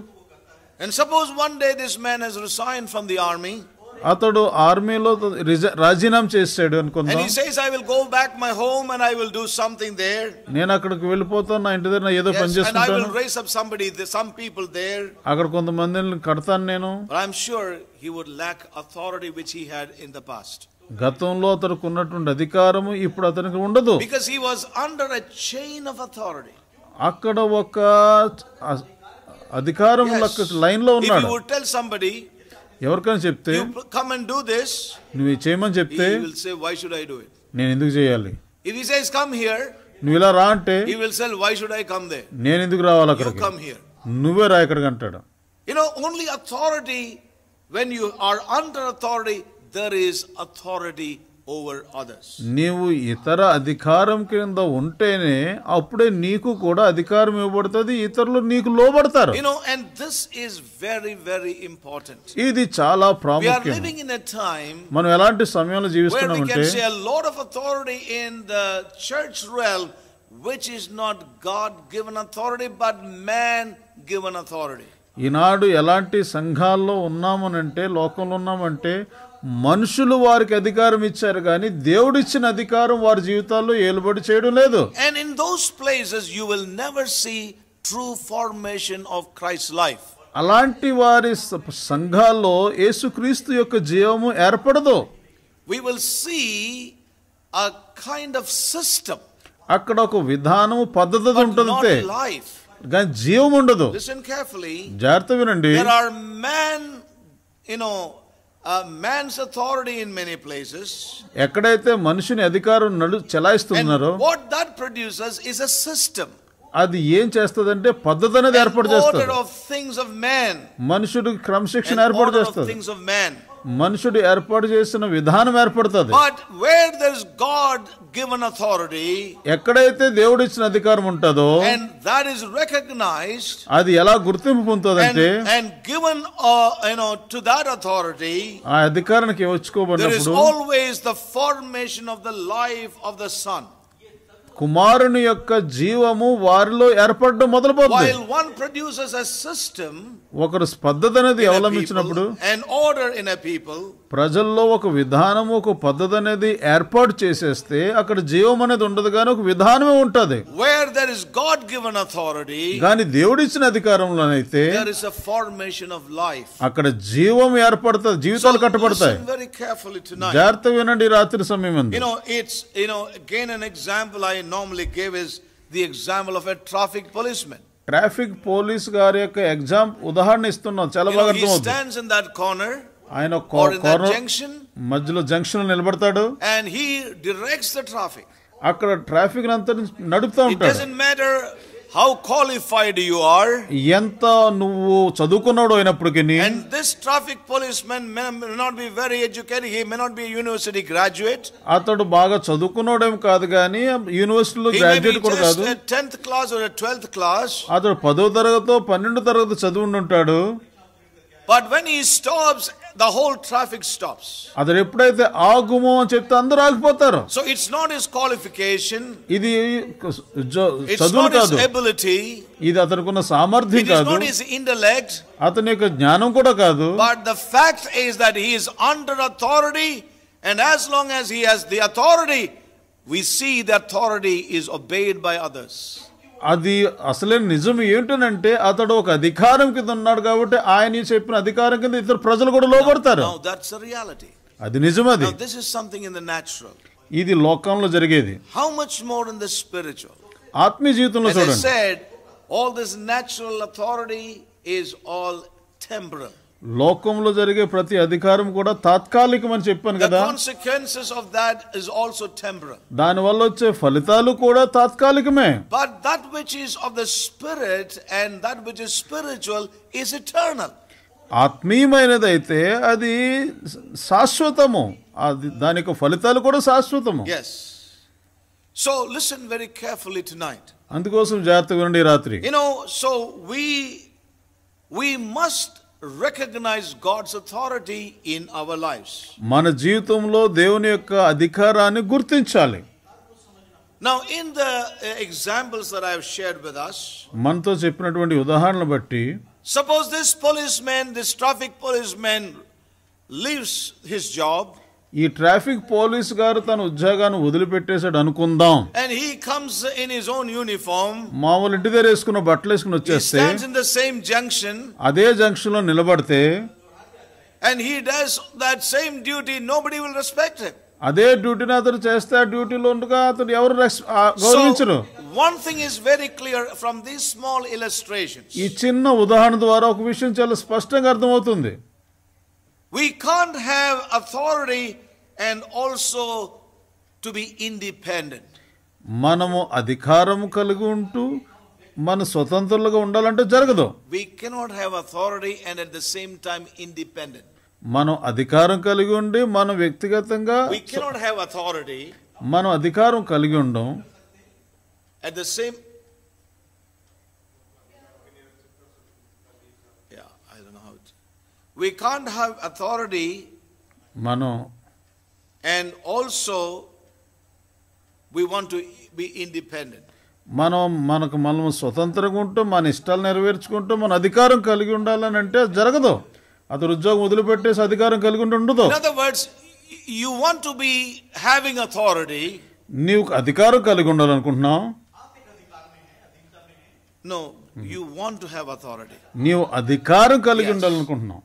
and suppose one day this man has resign from the army అతడు ఆర్మీలో రాజీనామా చేశాడు అనుకుందాం నేను అక్కడికి వెళ్ళిపోతాను నా ఇంటి దగ్గర ఏదో పని సంబడి పీపుల్ చేసుకుంటాను అక్కడ కొంతమందిని కడతాను నేను I'm sure he would lack authority which he had in the past గతంలో అతనికి ఉన్నటువంటి అధికారము ఇప్పుడు అతనికి ఉండదు because he was under a chain of authority అక్కడ ఒక అధికారం లైన్ లో ఉన్నాడు టెల్ సంబడి ఎవరికైనా చెప్తే కమ్ అండ్ డూ దిస్ నువ్వు చేయమని చెప్తే why should I do it నేను ఎందుకు చేయాలి if he says come here నువ్వు ఇలా రా అంటే he will say why should I come there నేను ఎందుకు రావాలి అక్కడ కమ్ హియర్ నువ్వే రా ఇక్కడికి అంటాడు you know only authority when you are under authority there is authority over others నీవు ఇతర అధికారం కింద ఉంటేనే అప్పుడే నీకు కూడా అధికారం ఇవ్వబడుతుంది ఇతరులు నీకు లోబడతారు you know and this is very very important ఇది చాలా ప్రాముఖ్యం వి ఇన్ ఎ టైం మనం ఎలాంటి సమయంలో జీవిస్తున్నాం అంటే we can say lot of authority in the church రెల్ which is not God given authority but man given authority ఈనాడు ఎలాంటి సంఘాల్లో ఉన్నామనంటే లోకంలో ఉన్నామంటే మనుషులు వారికి అధికారం ఇచ్చారు కానీ దేవుడు ఇచ్చిన అధికారం వారి జీవితాల్లో ఏలుబడి చేయడం లేదు and in those places you will never see true formation of Christ life అలాంటి వారి సంఘాల్లో యేసుక్రీస్తు యొక్క జీవము ఏర్పడదు we will see a kind of system అక్కడ ఒక విధానము పద్ధతి ఉంటుంది లైఫ్ కానీ జీవం ఉండదు కేర్ఫుల్లీ జాగ్రత్త వినండి there are man you know man's authority in many places ఎక్కడైతే మనుషుని అధికారం నడు చెలాయిస్తున్నారో what that producers is a system అది ఏం చేస్తుందంటే పద్ధతి అనేది ఏర్పాటు చేస్తుంది ఆఫ్ థింగ్స్ ఆఫ్ మ్యాన్ మనుషుడు క్రమశిక్షణ ఏర్పాటు చేస్తుంది థింగ్స్ ఆఫ్ మ్యాన్ మనుషుడు ఏర్పాటు చేసిన విధానం ఏర్పడుతుంది but where there's God given authority ఎక్కడైతే దేవుడు ఇచ్చిన అధికారం ఉంటుందో అండ్ దట్ ఇస్ రికగ్నైజ్డ్ అది ఎలా గుర్తింపు పొందుతుందంటే and given you know to that authority ఆ అధికారానికి వచ్చుకోబడినప్పుడు there is always the formation of the life of the son కుమారుని యొక్క జీవము వారిలో ఏర్పడడం మొదలుపోతుంది వన్ ప్రొడ్యూసెస్ సిస్టమ్ ఒకరు పద్ధతి అనేది అవలంబించినప్పుడు and order in a people ప్రజల్లో ఒక విధానం ఒక పద్ధతి అనేది ఏర్పాటు చేసేస్తే అక్కడ జీవం అనేది ఉండదు కానీ ఒక విధానమే ఉంటది where there is God given authority కానీ దేవుడిచ్చిన అధికారంలోనైతే there is a formation of life అక్కడ జీవం ఏర్పడుతుంది జీవితాలు కట్టబడతాయి వెరీ కేర్ఫుల్లీ టునైట్ జాగ్రత్త వినండి రాత్రి సమయం you know it's you know again an example i normally give is the example of a traffic policeman traffic police గారి యొక్క ఎగ్జామ్ ఉదాహరణ ఇస్తున్నాం చాలా బాగా అర్థమవుతుంది స్టాండ్స్ ఇన్ దట్ కార్నర్ ఆయన జంక్షన్ మధ్యలో జంక్షన్ నిలబడతాడు and he directs the traffic అక్కడ ట్రాఫిక్ అంతా నడుపుతా ఉంటాడు doesn't matter how qualified you are ఎంత నువ్వు చదువుకున్నాడు అయినప్పటికీ and this traffic police men not be very educated he may not be university graduate అతడు బాగా చదువుకున్నాడేం కాదు కానీ యూనివర్సిటీలో గ్రాడ్యుయేట్ కూడా కాదు టెన్త్ క్లాస్ ట్వెల్త్ క్లాస్ అతడు పదో తరగతి 12వ తరగతి చదువుండి ఉంటాడు but when he stops the whole traffic stops so it's not his qualification It's not his ability It is not his intellect but the fact is that he is under authority and as long as he has the authority we see the authority is obeyed by others అది అసలే నిజం ఏంటనంటే అతడు ఒక అధికారం కింద ఉన్నాడు కాబట్టి ఆయన చెప్పిన అధికారం కింద ఇద్దరు ప్రజలు కూడా లోపడతారు అది నిజం అది this is something in the natural ఇది లోకంలో జరిగేది how much more in the spiritual ఆత్మీయ జీవితంలో చూడండి all this natural authority is all temporal లోకంలో జరిగే ప్రతి అధికారం కూడా తాత్కాలికమని చెప్పాను కదా consequences of that is also temporal దాని వల్ల వచ్చే ఫలితాలు కూడా తాత్కాలికమే but that which is of the spirit and that which is spiritual is eternal ఆత్మీయమైనదైతే అది శాశ్వతము అది దాని యొక్క ఫలితాలు కూడా శాశ్వతము yes so listen very carefully tonight అందుకోసం జాగ్రత్తగా ఉండి రాత్రి you know so we we must recognize God's authority in our lives. మన జీవితంలో దేవుని యొక్క అధికారాన్ని గుర్తించాలి. Now in the uh, examples that I have shared with us, మనతో చెప్పినటువంటి ఉదాహరణలు బట్టి suppose this policeman, this traffic policeman leaves his job ఈ ట్రాఫిక్ పోలీస్ గారు తన ఉద్యోగాన్ని వదిలిపెట్టేశాడు అనుకుందాం and he comes in his own uniform మామూలు ఇంటి దగ్గర వేసుకున్న బట్టలు వేసుకుని వచ్చేస్తే ఇన్ ద సేమ్ జంక్షన్ అదే జంక్షన్ లో నిలబడితే and he does that same duty nobody will respect him అదే డ్యూటీని అతను చేస్తే ఆ డ్యూటీలో ఉండగా అతను ఎవరు గౌరవించరు one thing is very clear from this small illustration ఈ చిన్న ఉదాహరణ ద్వారా ఒక విషయం చాలా స్పష్టంగా అర్థమవుతుంది We can't have authority and also to be independent. మనము అధికారము కలిగి ఉంటూ మన స్వతంత్రులుగా ఉండాలంటే జరగదు We cannot have authority and at the same time independent. మనం అధికారం కలిగి ఉండి మనం వ్యక్తిగతంగా We cannot have authority మనం అధికారం కలిగి ఉండం at the same we can't have authority మనం and also we want to be independent మనం మనకు మనం స్వతంత్రంగా ఉంటూ మన ఇష్టాలు నెరవేర్చుకుంటూ మన అధికారం కలిగి ఉండాలని అంటే జరగదు అతను ఉద్యోగం వదిలిపెట్టేసి అధికారం కలిగి ఉండదు in other words you want to be having నీవు అధికారం కలిగి ఉండాలనుకుంటున్నావు no you want to have authority నీవు అధికారం కలిగి ఉండాలనుకుంటున్నావు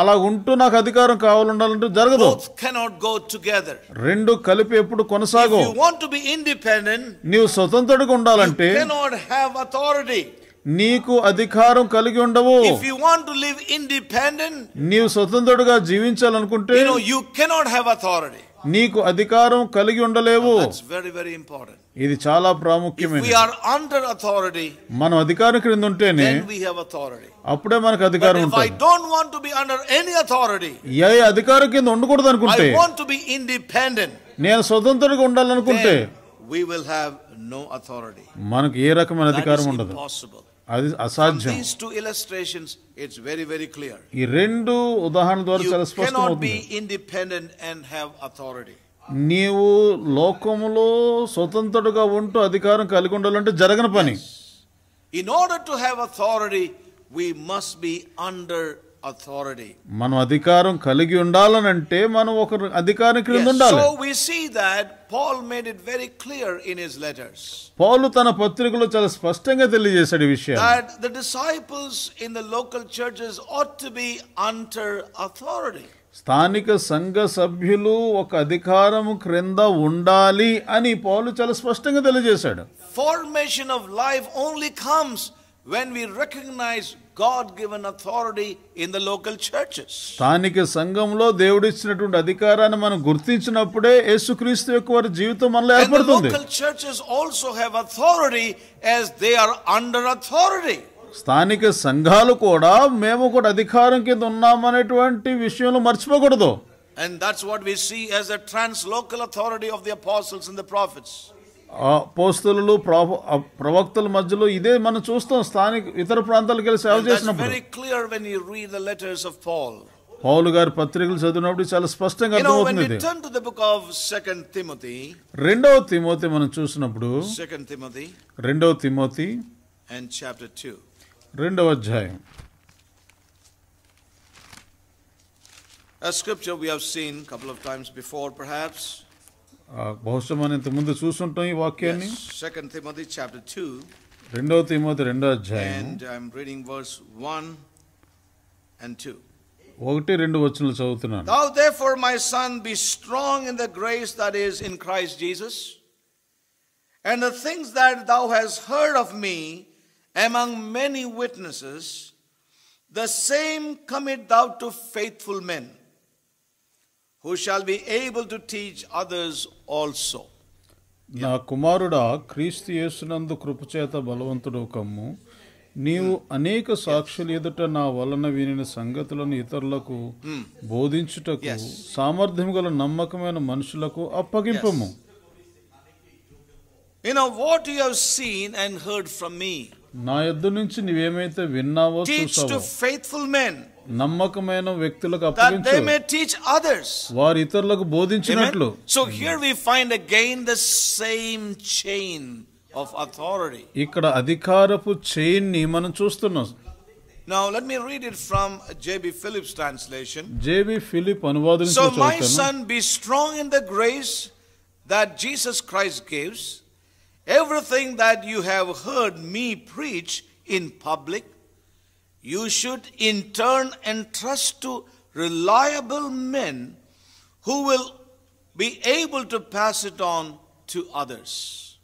అలా ఉంటూ నాకు అధికారం కావాలంటే జరగదు రెండు కలిపి ఎప్పుడు కొనసాగు నీవు స్వతంత్రుడిగా ఉండాలంటే నీకు అధికారం కలిగి ఉండవు నీవు స్వతంత్రుడుగా జీవించాలనుకుంటే యూ కెనాట్ హ్యావ్ అథారిటీ నీకు అధికారం కలిగి ఉండలేవు ఇది చాలా ప్రాముఖ్యమైనది మనం అధికారం క్రింద ఉంటేనే అప్పుడే మనకు అధికారం ఉంటుంది ఏ అధికారం కింద ఉండకూడదు అనుకుంటే ఇండిపెండెంట్ నేను స్వతంత్రంగా ఉండాలనుకుంటే మనకు ఏ రకమైన అధికారం ఉండదు అది అసాధ్యం these two illustrations it's very very clear ఈ రెండు ఉదాహరణ ద్వారా చాలా స్పష్టం అవుతుంది be independent and have authority నీవు లోకములో స్వతంత్రుడుగా ఉంటూ అధికారం కలిగి ఉండాలంటే జరగని పని in order to have authority we must be under authority మనం అధికారం కలిగి ఉండాలనంటే మనం ఒక అధికారం క్రింద ఉండాలి so we see that paul made it very clear in his letters పౌలు తన పత్రికలో చాలా స్పష్టంగా తెలియజేశాడు ఈ విషయం that the disciples in the local churches ought to be under authority స్థానిక సంఘ సభ్యులు ఒక అధికారం క్రింద ఉండాలి అని పౌలు చాలా స్పష్టంగా తెలియజేశాడు formation of life only comes when we recognize God given authority in the local churches స్థానిక సంఘంలో దేవుడు ఇచ్చినటువంటి అధికారాన్ని మనం గుర్తించినప్పుడే యేసుక్రీస్తు యొక్క వారి జీవితం మనలో ఏర్పడుతుంది local churches also have authority as they are under authority స్థానిక సంఘాలు కూడా మేము కూడా అధికారం కింద ఉన్నామనేటువంటి విషయంలో మర్చిపోకూడదు And that's what we see as a trans-local authority of the apostles and the prophets. పోస్తులు ప్రవక్తల మధ్యలో ఇదే మనం చూస్తాం స్థానిక ఇతర ప్రాంతాలకు వెళ్ళి సేవ చేసినప్పుడు పౌలు గారి పత్రికలు చదివినప్పుడు చాలా స్పష్టంగా అర్థమవుతుంది రెండవ తిమోతి మనం చూసినప్పుడు రెండవ తిమోతి రెండవ అధ్యాయం A scripture we have seen a couple of times before, perhaps. బహుశా మనం ఇంతకు ముందు 2 రెండో తిమోతి రెండో అధ్యాయం and I am reading verse 1 and 2 ఒకటి రెండు Thou therefore my son be strong in the grace that is in Christ Jesus and the things that thou hast heard of me among many witnesses the same commit thou to faithful men who shall be able to teach others also నా కుమారుడా క్రీస్తు యేసునందు కృపచేత బలవంతుడు కమ్ము నీవు hmm. అనేక సాక్షులు ఎదుట నా వలన వినిన సంగతులను ఇతరులకు hmm. బోధించుటకు సామర్థ్యం గల నమ్మకమైన మనుషులకు అప్పగింపము you know what you have seen and heard from me నా యొద్ద నుంచి నువ్వేమైతే విన్నావో చూసావో ఫెయిత్ఫుల్ మెన్ నమ్మకమైన వ్యక్తులకు అప్పగించు వారు ఇతరులకు బోధించినట్లు so here we find again the same chain of authority ఇక్కడ అధికారపు చైన్ ని మనం చూస్తున్నాం Now let me read it from J.B. Phillips translation. J.B. Philip అనువాదం So my son be strong in the grace that Jesus Christ gives. Everything that you have heard me preach in public, you should in turn entrust to reliable men who will be able to pass it on to others.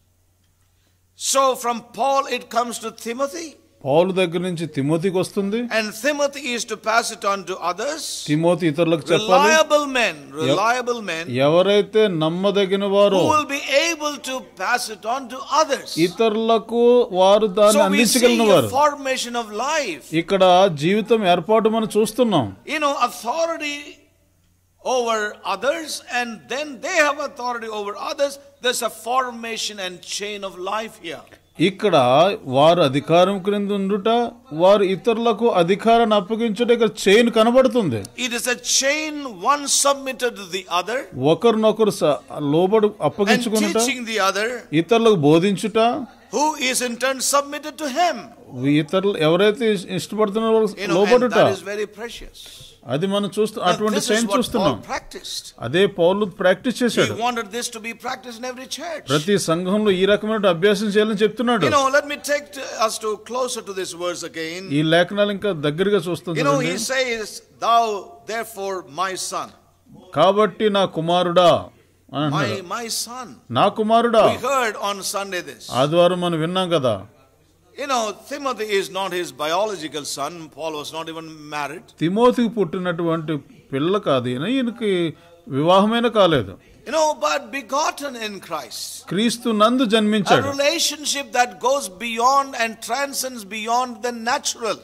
So from Paul it comes to Timothy, పౌలు దగ్గర నుంచి తిమోతికి వస్తుంది and Timothy is to pass it on to others Timothy ఇతరులకు చెప్పాలి reliable men reliable men ఎవరైతే నమ్మదగిన వారు will be able to pass it on to others ఇతరులకు వారు దాన్ని అందించగలిగిన వారు ఫార్మేషన్ ఆఫ్ లైఫ్ ఇక్కడ జీవితం ఏర్పాటు మనం చూస్తున్నాం you know authority over others and then they have authority over others there's a formation and chain of life here ఇక్కడ వారు అధికారం క్రింద ఉండుట వారు ఇతరులకు అధికారాన్ని అప్పగించుట ఇక్కడ చైన్ కనబడుతుంది it is a chain one submitted the other ఒకరినొకరు లోబడు అప్పగించుకుంట ది అదర్ ఇతరులకు బోధించుట who is in turn submitted to him ఇతరులు ఎవరైతే ఇష్టపడుతున్నారో లోబడుట ఇస్ వెరీ ప్రెషియస్ అది మనం చూస్తూ అటువంటి సైన్ చూస్తున్నాం అదే పౌర్లు ప్రాక్టీస్ చేశాడు ప్రతి సంఘంలో ఈ రకమైన అభ్యాసం చేయాలని చెప్తున్నాడు ఈ లేఖనాలు ఇంకా దగ్గరగా చూస్తున్నాం కాబట్టి నా కుమారుడా నా కుమారుడా ఆదివారం మనం విన్నాం కదా You know, Timothy is not his biological son. Paul was not even married. తిమోతికి పుట్టినటువంటి పిల్ల కాదు ఈయన ఈయనకి వివాహమైన కాలేదు You know, but begotten in Christ. క్రీస్తు నందు A relationship that goes beyond and transcends beyond the natural.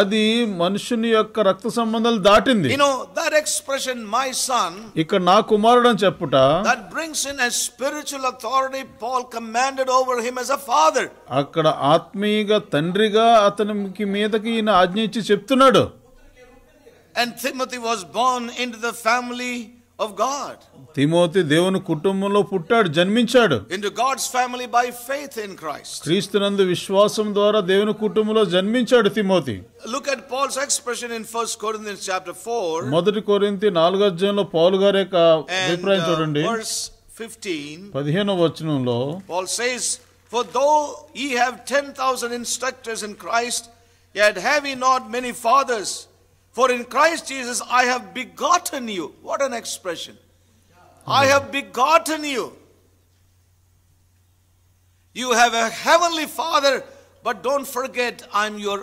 అది మనుషుని యొక్క రక్త సంబంధాలు దాటింది you know the expression my son ఇక్కడ నా కుమారుడు అని చెప్పుట that brings in a spiritual authority Paul commanded over him as a father అక్కడ ఆత్మీయగా తండ్రిగా అతనికి మీదకి ఈయన ఆజ్ఞ ఇచ్చి చెప్తున్నాడు and Timothy was born in the family of God. Timothy Devon Kutumulo Puttad Janminchad. Into God's family by faith in Christ. Christananda Vishwasam Dora Devon Kutumulo Janminchad Look at Paul's expression in 1 Corinthians chapter 4. Mother Corinthian Algajanlo Paul Gareka, reprint or Verse 15. Padhino Vachinulo. Paul says, For though ye have 10,000 instructors in Christ, yet have ye not many fathers. For in Christ Jesus I have begotten you. What an expression. I have begotten you. You have a heavenly father, but don't forget I'm your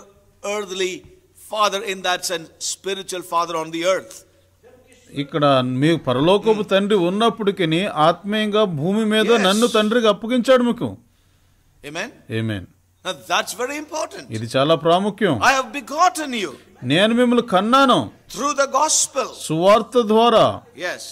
earthly father in that sense, spiritual father on the earth. ఇక్కడ మీ పరలోకపు hmm. తండ్రి ఉన్నప్పటికీ ఆత్మీయంగా భూమి మీద నన్ను తండ్రికి అప్పగించాడు మీకు amen amen that's very important ఇది చాలా ప్రాముఖ్యం ఐ హావ్ బిగాటన్ యు నేను మిమ్మల్ని కన్నాను త్రూ ద గాస్పెల్ సువార్త ద్వారా yes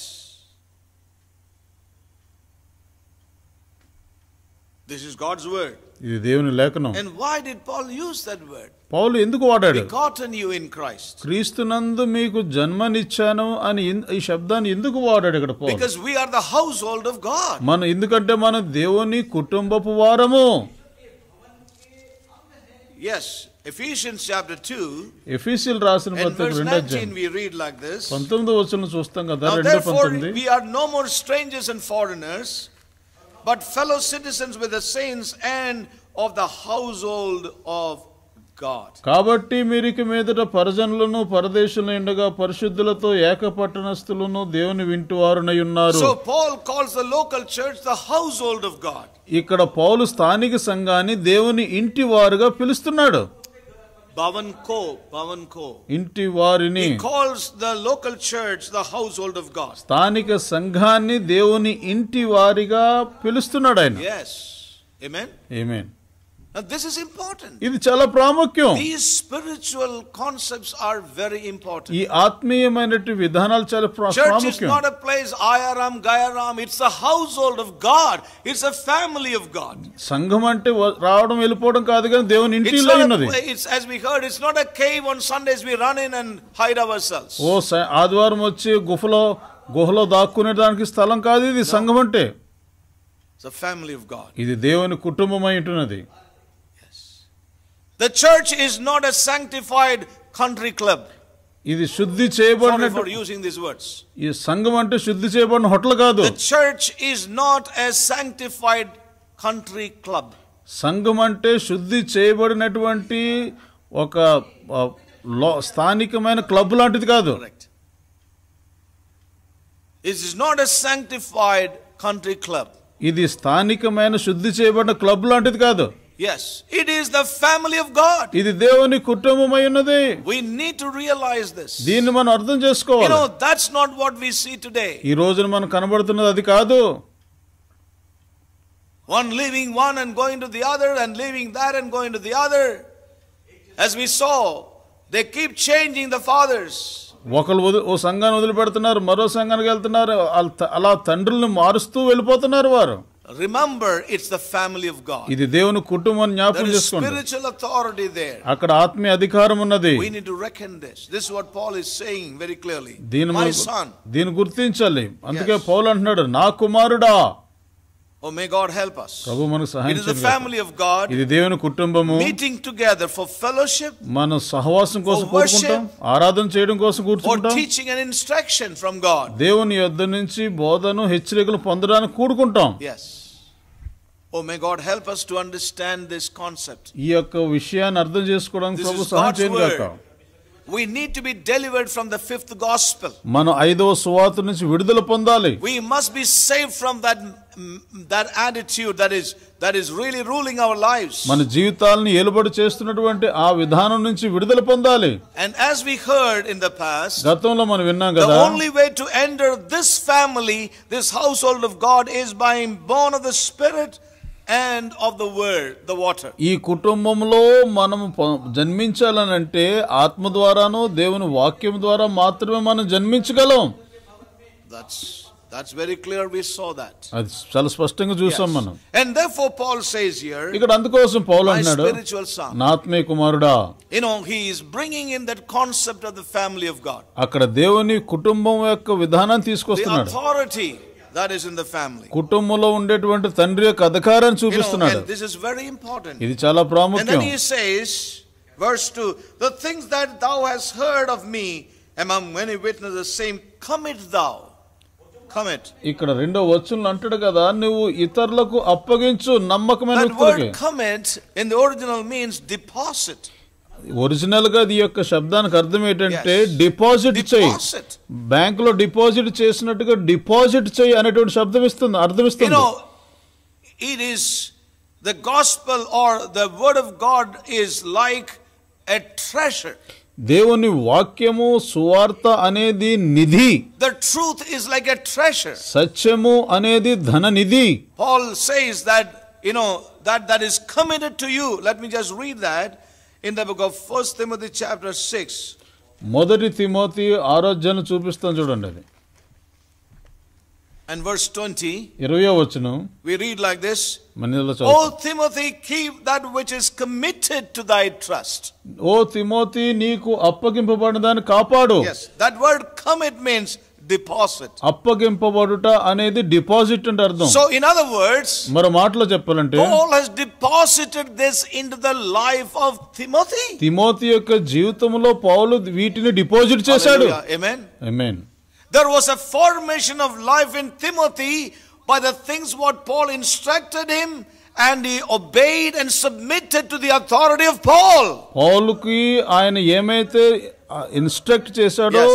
This is God's word. ఇది దేవుని లేఖనం And why did Paul use that word? పౌలు ఎందుకు వాడాడు బిగాటన్ you in Christ. క్రీస్తునందు మీకు జన్మనిచ్చాను అని ఈ శబ్దాన్ని ఎందుకు వాడాడు ఇక్కడ Paul Because we are the household of God. God మనం ఎందుకంటే మనం దేవుని కుటుంబపు వారము ఎఫీసీలు రాసిన పత్రిక రెండో we వచనం చూస్తాం కదా రెండో పంతొమ్మిది we are no more strangers and foreigners but fellow citizens with the saints and of the household of కాబట్టి మీరికి మీదట పరజనులను పరదేశులను ఎండగా పరిశుద్ధులతో ఏకపట్టణస్థులను దేవుని వింటువారునై ఉన్నారు Paul calls the local local the household of God. ఇక్కడ పౌలు స్థానిక సంఘాన్ని దేవుని ఇంటి వారుగా పిలుస్తున్నాడు భవన్ కో భవన్ కో ఇంటి వారిని calls the local church the household of God స్థానిక సంఘాన్ని దేవుని ఇంటి వారిగా పిలుస్తున్నాడు ఆయన yes amen amen this is important ఇది చాలా ప్రాముఖ్యం ఈ spiritual concepts are very important ఈ ఆత్మీయమైనటువంటి విధానాలు చాలా ప్రాముఖ్యం నాట్ ఎ ప్లేస్ ఆయారామ్ గయారాం it's a household of God it's a family of God సంఘం అంటే రావడం వెళ్ళిపోవడం కాదు కానీ దేవుని ఇంటిలో ఉన్నది it's as we heard it's not a cave on Sundays we run in and hide our selves ఓ ఆదివారం వచ్చి గుఫలో గుహలో దాక్కునే దానికి స్థలం కాదు ఇది సంఘం అంటే ఇది దేవుని కుటుంబం అయి ఉంటున్నది the church is not a sanctified country club ఇది శుద్ధి చేయబడిన యూజింగ్ దిస్ వర్డ్స్ ఈ సంఘం అంటే శుద్ధి చేయబడిన హోటల్ కాదు church is not a sanctified country club సంఘం అంటే శుద్ధి చేయబడినటువంటి ఒక స్థానికమైన క్లబ్ లాంటిది కాదు it is not a sanctified country club ఇది స్థానికమైన శుద్ధి చేయబడిన క్లబ్ లాంటిది కాదు Yes, it is the family of God. ఇది దేవుని కుటుంబమై ఉన్నది. We need to realize this. దీన్ని మనం అర్థం చేసుకోవాలి. You know, that's not what we see today. ఈ రోజున మనం కనబడుతున్నది అది కాదు. One leaving one and going to the other and leaving that and going to the other. As we saw, they keep changing the fathers. ఒకరు ఓ సంఘాన్ని వదిలిపెడుతున్నారు మరో సంఘానికి వెళ్తున్నారు అలా తండ్రులను మారుస్తూ వెళ్ళిపోతున్నారు వారు remember it's the family of God ఇది దేవుని కుటుంబం జ్ఞాపకం చేసుకోండి స్పిరిచువల్ అథారిటీ దేర్ అక్కడ ఆత్మీయ అధికారం ఉన్నది we need to reckon this this what Paul is saying very clearly దీని మై సన్ దీని గుర్తించాలి అందుకే పౌల్ అంటున్నాడు నా కుమారుడా oh may God help us ప్రభు మనకు సహాయం చేయండి it is the family of God ఇది దేవుని కుటుంబము మీటింగ్ టుగెదర్ ఫర్ ఫెలోషిప్ మనం సహవాసం కోసం కూర్చుంటాం ఆరాధన చేయడం కోసం కూర్చుంటాం for teaching and instruction from God దేవుని యొద్ద నుంచి బోధను హెచ్చరికలు పొందడానికి కూడుకుంటాం yes Oh may God, help us to understand this concept. This is God's word. We need to be delivered from the fifth gospel. We must be saved from that that attitude that is that is really ruling our lives. And as we heard in the past, The only way to enter this family, this household of God is by being born of the spirit and of the world the water ఈ కుటుంబంలో మనం జన్మించాలని అంటే ఆత్మ ద్వారాను దేవుని వాక్యం ద్వారా మాత్రమే మనం జన్మించగలం that's that's very clear we so that అది చాలా స్పష్టంగా చూసాం మనం and therefore Paul says here ఇక్కడ అందుకోసం పౌలు అన్నాడు నా ఆత్మీయ కుమారుడా you know he is bringing in that concept of the family of God అక్కడ దేవుని కుటుంబం యొక్క విధానం తీసుకొస్తున్నాడు authority that is in the family కుటుంబంలో ఉండేటువంటి తండ్రి యొక్క అధికారాన్ని చూపిస్తున్నాడు this is very important ఇది చాలా ప్రాముఖ్యం he says verse 2 the things that thou hast heard of me among many witnesses same commit thou commit ఇక్కడ రెండో వచనం అంటాడు కదా నువ్వు ఇతరులకు అప్పగించు నమ్మకమైన వ్యక్తులకి commit in the original means deposit original గా ఇది యొక్క శబ్దానికి అర్థం ఏంటంటే డిపాజిట్ చేయి బ్యాంక్ లో డిపాజిట్ చేసినట్టుగా డిపాజిట్ చేయి అనేటువంటి శబ్దం ఇస్తుంది అర్థం ఇస్తుంది it is the gospel or the word of God is like a treasure దేవుని వాక్యము సువార్త అనేది నిధి the truth is like a treasure సత్యము అనేది ధన నిధి Paul says that you know that that is committed to you let me just read that in the book of First Timothy chapter six. మొదటి తిమోతి ఆరాధ్యను and verse 20 we read like this o timothy keep that which is committed to thy trust o timothy నీకు అప్పగింపబడిన దాన్ని కాపాడు yes that word commit means deposit అప్పగింపబడుట అనేది deposit అంటే అర్థం సో ఇన్ అదర్ వర్డ్స్ మరో మాటలో చెప్పాలంటే Paul has deposited this in the life of Timothy Timothy యొక్క జీవితంలో పౌలు వీటిని డిపాజిట్ చేశాడు ఆమేన్ ఆమేన్ there was a formation of life in Timothy by the things what Paul instructed him and he obeyed and submitted to the authority of Paul పౌలుకి ఆయన ఏమైతే ఇన్స్ట్రక్ట్ చేశాడో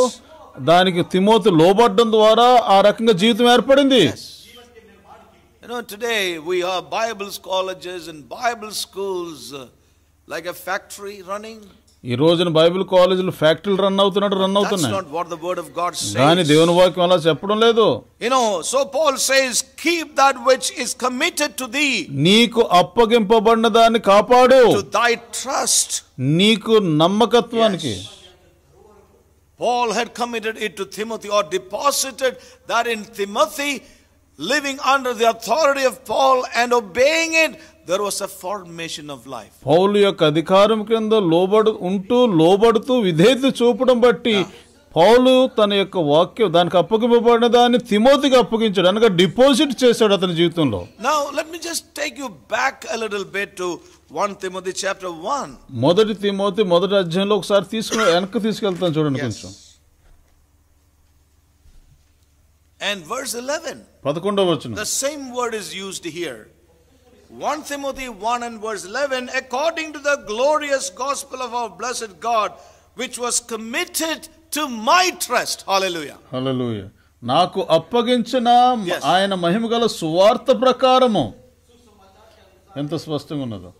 దానికి తిమోతి లోబడ్డం ద్వారా ఆ రకంగా జీవితం ఏర్పడింది You know, today we have Bible colleges and Bible schools uh, like a factory running. ఈ రోజున బైబిల్ కాలేజీలు ఫ్యాక్టరీలు రన్ అవుతున్నట్టు రన్ అవుతున్నాయి కానీ దేవుని వాక్యం అలా చెప్పడం లేదు you know so Paul says keep that which is committed to the నీకు అప్పగింపబడిన దాన్ని కాపాడు టు దై ట్రస్ట్ నీకు నమ్మకత్వానికి Paul had committed it to Timothy or deposited that in Timothy, living under the authority of Paul and obeying it, there was a formation of life. పౌలు యొక్క అధికారం క్రింద లోబడు ఉంటూ లోబడుతూ విధేయత చూపడం batti. పౌలు తన యొక్క వాక్యం దానికి అప్పగింపబడిన దాన్ని తిమోతికి అప్పగించాడు అనగా డిపాజిట్ చేశాడు అతని జీవితంలో now let me just take you back a little bit to 1 Timothy chapter 1 మొదటి తిమోతి మొదటి అధ్యాయంలో ఒకసారి తీసుకుని వెనక్కి తీసుకెళ్తాను చూడండి కొంచెం అండ్ వర్స్ 11 11వ వచనం the same word is used here 1 Timothy 1 and verse 11 according to the glorious gospel of our blessed God which was committed to my trust హల్లెలూయా హల్లెలూయా నాకు అప్పగించిన ఆయన మహిమ గల సువార్త ప్రకారము ఎంత స్పష్టంగా ఉన్నదో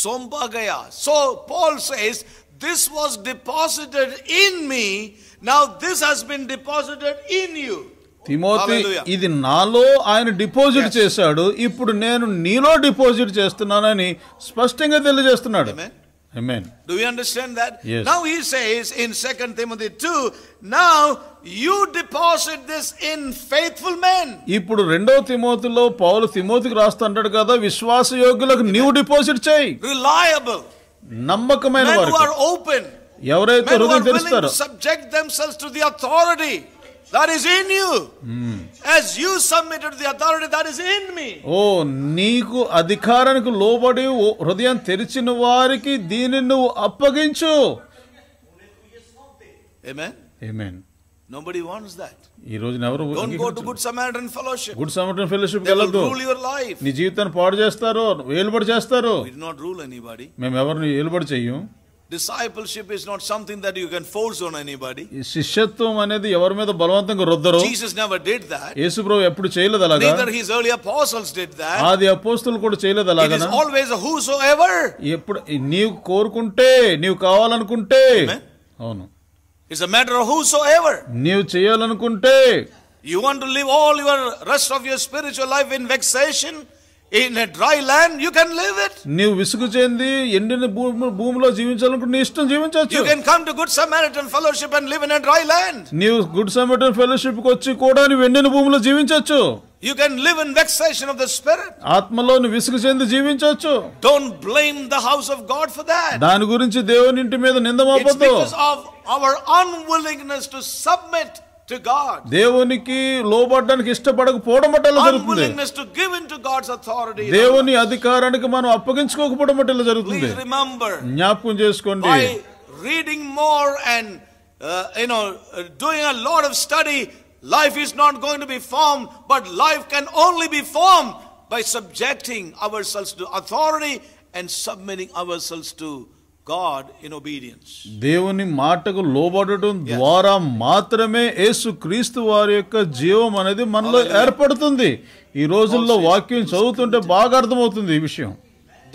సోంపాగయా so Paul says this was deposited in me now this has been deposited in you Timothy ఇది నాలో ఆయన డిపాజిట్ చేశాడు ఇప్పుడు నేను నీలో డిపాజిట్ చేస్తున్నానని స్పష్టంగా తెలియజేస్తున్నాడు Amen. Do you understand that? Yes. Now he says in 2 Timothy 2, now you deposit this in faithful men. ఇప్పుడు రెండో తిమోతిలో పౌలు తిమోతికి రాస్తాంటాడు కదా విశ్వాస యోగ్యులకు నీవు డిపాజిట్ చేయి. Reliable. నమ్మకమైన వారు. Men who are open. ఎవరైతే హృదయం తెరుస్తారో. Subject themselves to the authority that is in you. Hmm. as you submitted to the authority that is in me oh నీకు అధికారానికి లోబడి హృదయం తెరిచిన వారికి దీనిని నువ్వు అప్పగించు amen amen Nobody wants that. ఈ రోజు ఎవరు Don't go to good Samaritan fellowship. Good Samaritan fellowship వెళ్ళదు. Rule your life. నీ జీవితాన్ని పాడు చేస్తారు, ఏలుబడి చేస్తారు. We do not rule anybody. మేము ఎవరిని ఏలుబడి చేయం. Discipleship is not something that you can force on anybody శిష్యత్వం అనేది ఎవరి మీద బలవంతంగా రుద్దరు జీసస్ నెవర్ డిడ్ దట్ యేసు ప్రభువు ఎప్పుడు చేయలేదు అలాగా neither his early apostles did that ఆది అపోస్తులు కూడా చేయలేదు అలాగా it is always whosoever ఎప్పుడు నీవు కోరుకుంటే నీవు కావాలనుకుంటే అవును it's a matter of whosoever నీవు చేయాలనుకుంటే you want to live all your rest of your spiritual life in vexation in dry land you can live it నీవు విసుగు చెంది ఎండిన భూమిలో జీవించాలనుకుంటే నీ ఇష్టం జీవించవచ్చు you can come to good Samaritan fellowship and live in dry land నీవు గుడ్ సమరిటన్ ఫెలోషిప్ కి వచ్చి కూడా నువ్వు ఎండిన భూమిలో జీవించవచ్చు you can live in vexation of the spirit ఆత్మలోని విసుగు చెంది జీవించవచ్చు don't blame the house of God for that దాని గురించి దేవుని ఇంటి మీద నింద it's because of our unwillingness to submit to God. Unwillingness to give in to God's authority. Please remember. By reading more and uh, you know doing a lot of study life is not going to be formed but life can only be formed by subjecting ourselves to authority and submitting ourselves to authority. God in obedience. దేవుని మాటకు లోబడటం ద్వారా మాత్రమే క్రీస్తు వారి యొక్క జీవం అనేది మనలో ఏర్పడుతుంది ఈ రోజుల్లో వాక్యం చదువుతుంటే బాగా అర్థమవుతుంది ఈ విషయం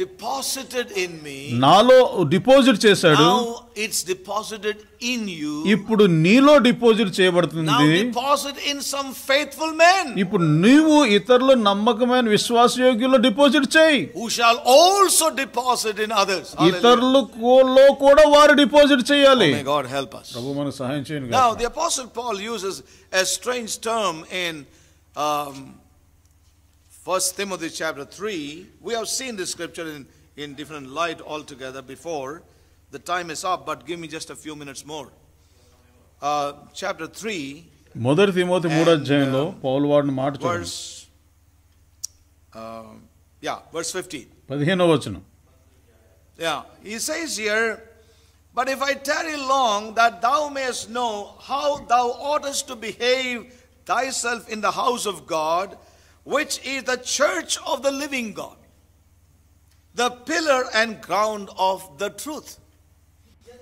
deposited in me nalo deposit chesadu now it's deposited in you ippudu neelo deposit cheyabadutundi now deposit in some faithful men ippudu neevu itharulu nammakamaina vishwasayogyulo deposit cheyi who shall also deposit in others itharulu kollo kuda vaaru deposit cheyali oh my god help us now the apostle paul uses a strange term in um, First Timothy chapter 3, we have seen this scripture in, in different light altogether before. The time is up, but give me just a few minutes more. Uh, chapter 3. మొదటి Timothy మూడో అధ్యాయంలో uh, పౌలు వాడిని మాట verse uh, Yeah, verse 15 15వ Yeah, he says here, but if I tarry long, that thou mayest know how thou oughtest to behave thyself in the house of God which is the church of the living God, the pillar and ground of the truth.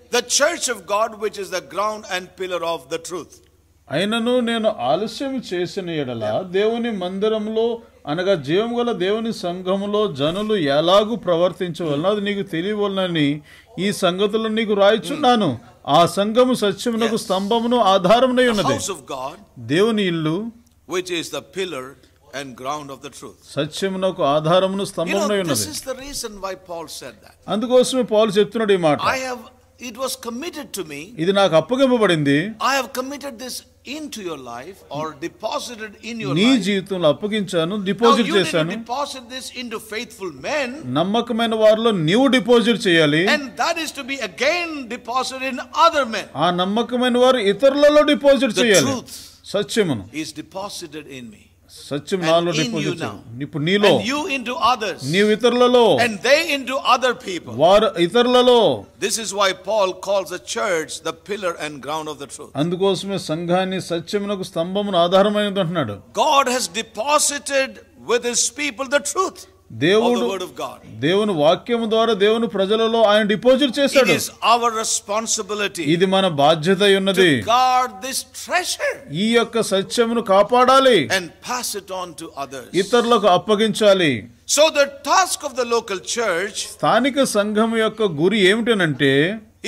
The church of God, which is the ground and pillar of the truth. అయినను నేను ఆలస్యం చేసిన ఎడల దేవుని మందిరంలో అనగా జీవం గల దేవుని సంఘములో జనులు ఎలాగూ ప్రవర్తించవలను అది నీకు తెలియవలనని ఈ సంగతులను నీకు రాయిచున్నాను ఆ సంఘము సత్యమునకు స్తంభమును ఆధారమునై ఉన్నది దేవుని ఇల్లు which is the pillar and ground of the truth సత్యమునకు ఆధారమును స్తంభమునై ఉన్నది this is the reason why Paul said that అందుకోసమే పౌలు చెప్తున్నాడు ఈ మాట I have it was committed to me ఇది నాకు అప్పగింపబడింది I have committed this into your life or deposited in your నీ జీవితంలో అప్పగించాను డిపాజిట్ చేశాను deposit this into faithful men నమ్మకమైన వారిలో నీవు డిపాజిట్ చేయాలి and that is to be again deposited in other men ఆ నమ్మకమైన వారు ఇతరులలో డిపాజిట్ చేయాలి సత్యమును is deposited in me సత్యం నాలో డిపాజిట్ ఇప్పుడు నీలో యు ఇంటూ అదర్స్ నీవు ఇతరులలో and they into other people వారు ఇతరులలో this is why Paul calls the church the pillar and ground of the truth అందుకోసమే సంఘాన్ని సత్యమునకు స్తంభమును ఆధారమైనది అంటున్నాడు God has deposited with his people the truth దేవుడు దేవుని వాక్యం ద్వారా దేవుని ప్రజలలో ఆయన డిపాజిట్ చేశాడు అవర్ రెస్పాన్సిబిలిటీ ఇది మన బాధ్యత ఉన్నది ఈ యొక్క సత్యమును కాపాడాలి and pass it on to others ఇతరులకు అప్పగించాలి so the task of the local church స్థానిక సంఘం యొక్క గురి ఏమిటనంటే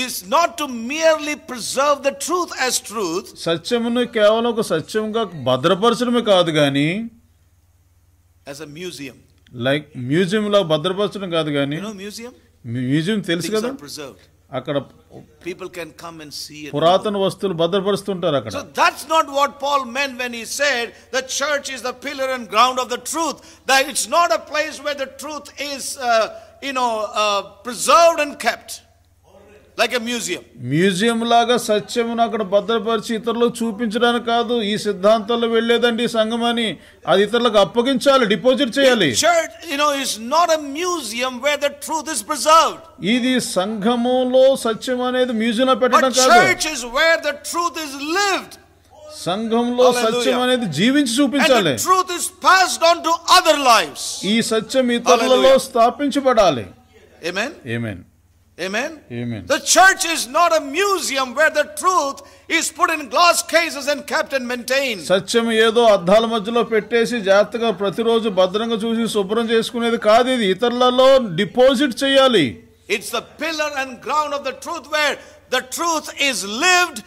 is not to merely preserve the truth as truth సత్యమును కేవలం ఒక సత్యంగా భద్రపరచడమే కాదు కానీ as a museum like museum lo badrapastunu kadu You know museum museum telusu kada akkada people can come and see it puratana vastulu badraparustuntaru akkada so that's not what paul meant when he said the church is the pillar and ground of the truth that it's not a place where the truth is uh, you know uh, preserved and kept like a museum museum లాగా సత్యమును అక్కడ భద్రపరిచి ఇతరులకు చూపించడానికి కాదు ఈ సిద్ధాంతంలో వెళ్ళేదండి సంఘం అని అది ఇతరులకు అప్పగించాలి డిపాజిట్ చేయాలి is not museum where the truth is ఇది సంఘములో సత్యం అనేది మ్యూజియం లో పెట్టడం కాదు ద ట్రూత్ ఇస్ సంఘంలో సత్యం అనేది జీవించి చూపించాలి truth is passed on to other life ఈ సత్యం ఇతరులలో స్థాపించబడాలి ఏమేన్ ఆమేన్ Amen? Amen. The church is not a museum where the truth is put in glass cases and kept and maintained. సత్యం ఏదో అద్దాల మధ్యలో పెట్టేసి జాగ్రత్తగా ప్రతిరోజు భద్రంగా చూసి శుభ్రం చేసుకునేది కాదు ఇది ఇతరులలో డిపాజిట్ చేయాలి. It's the pillar and ground of the truth where the truth is lived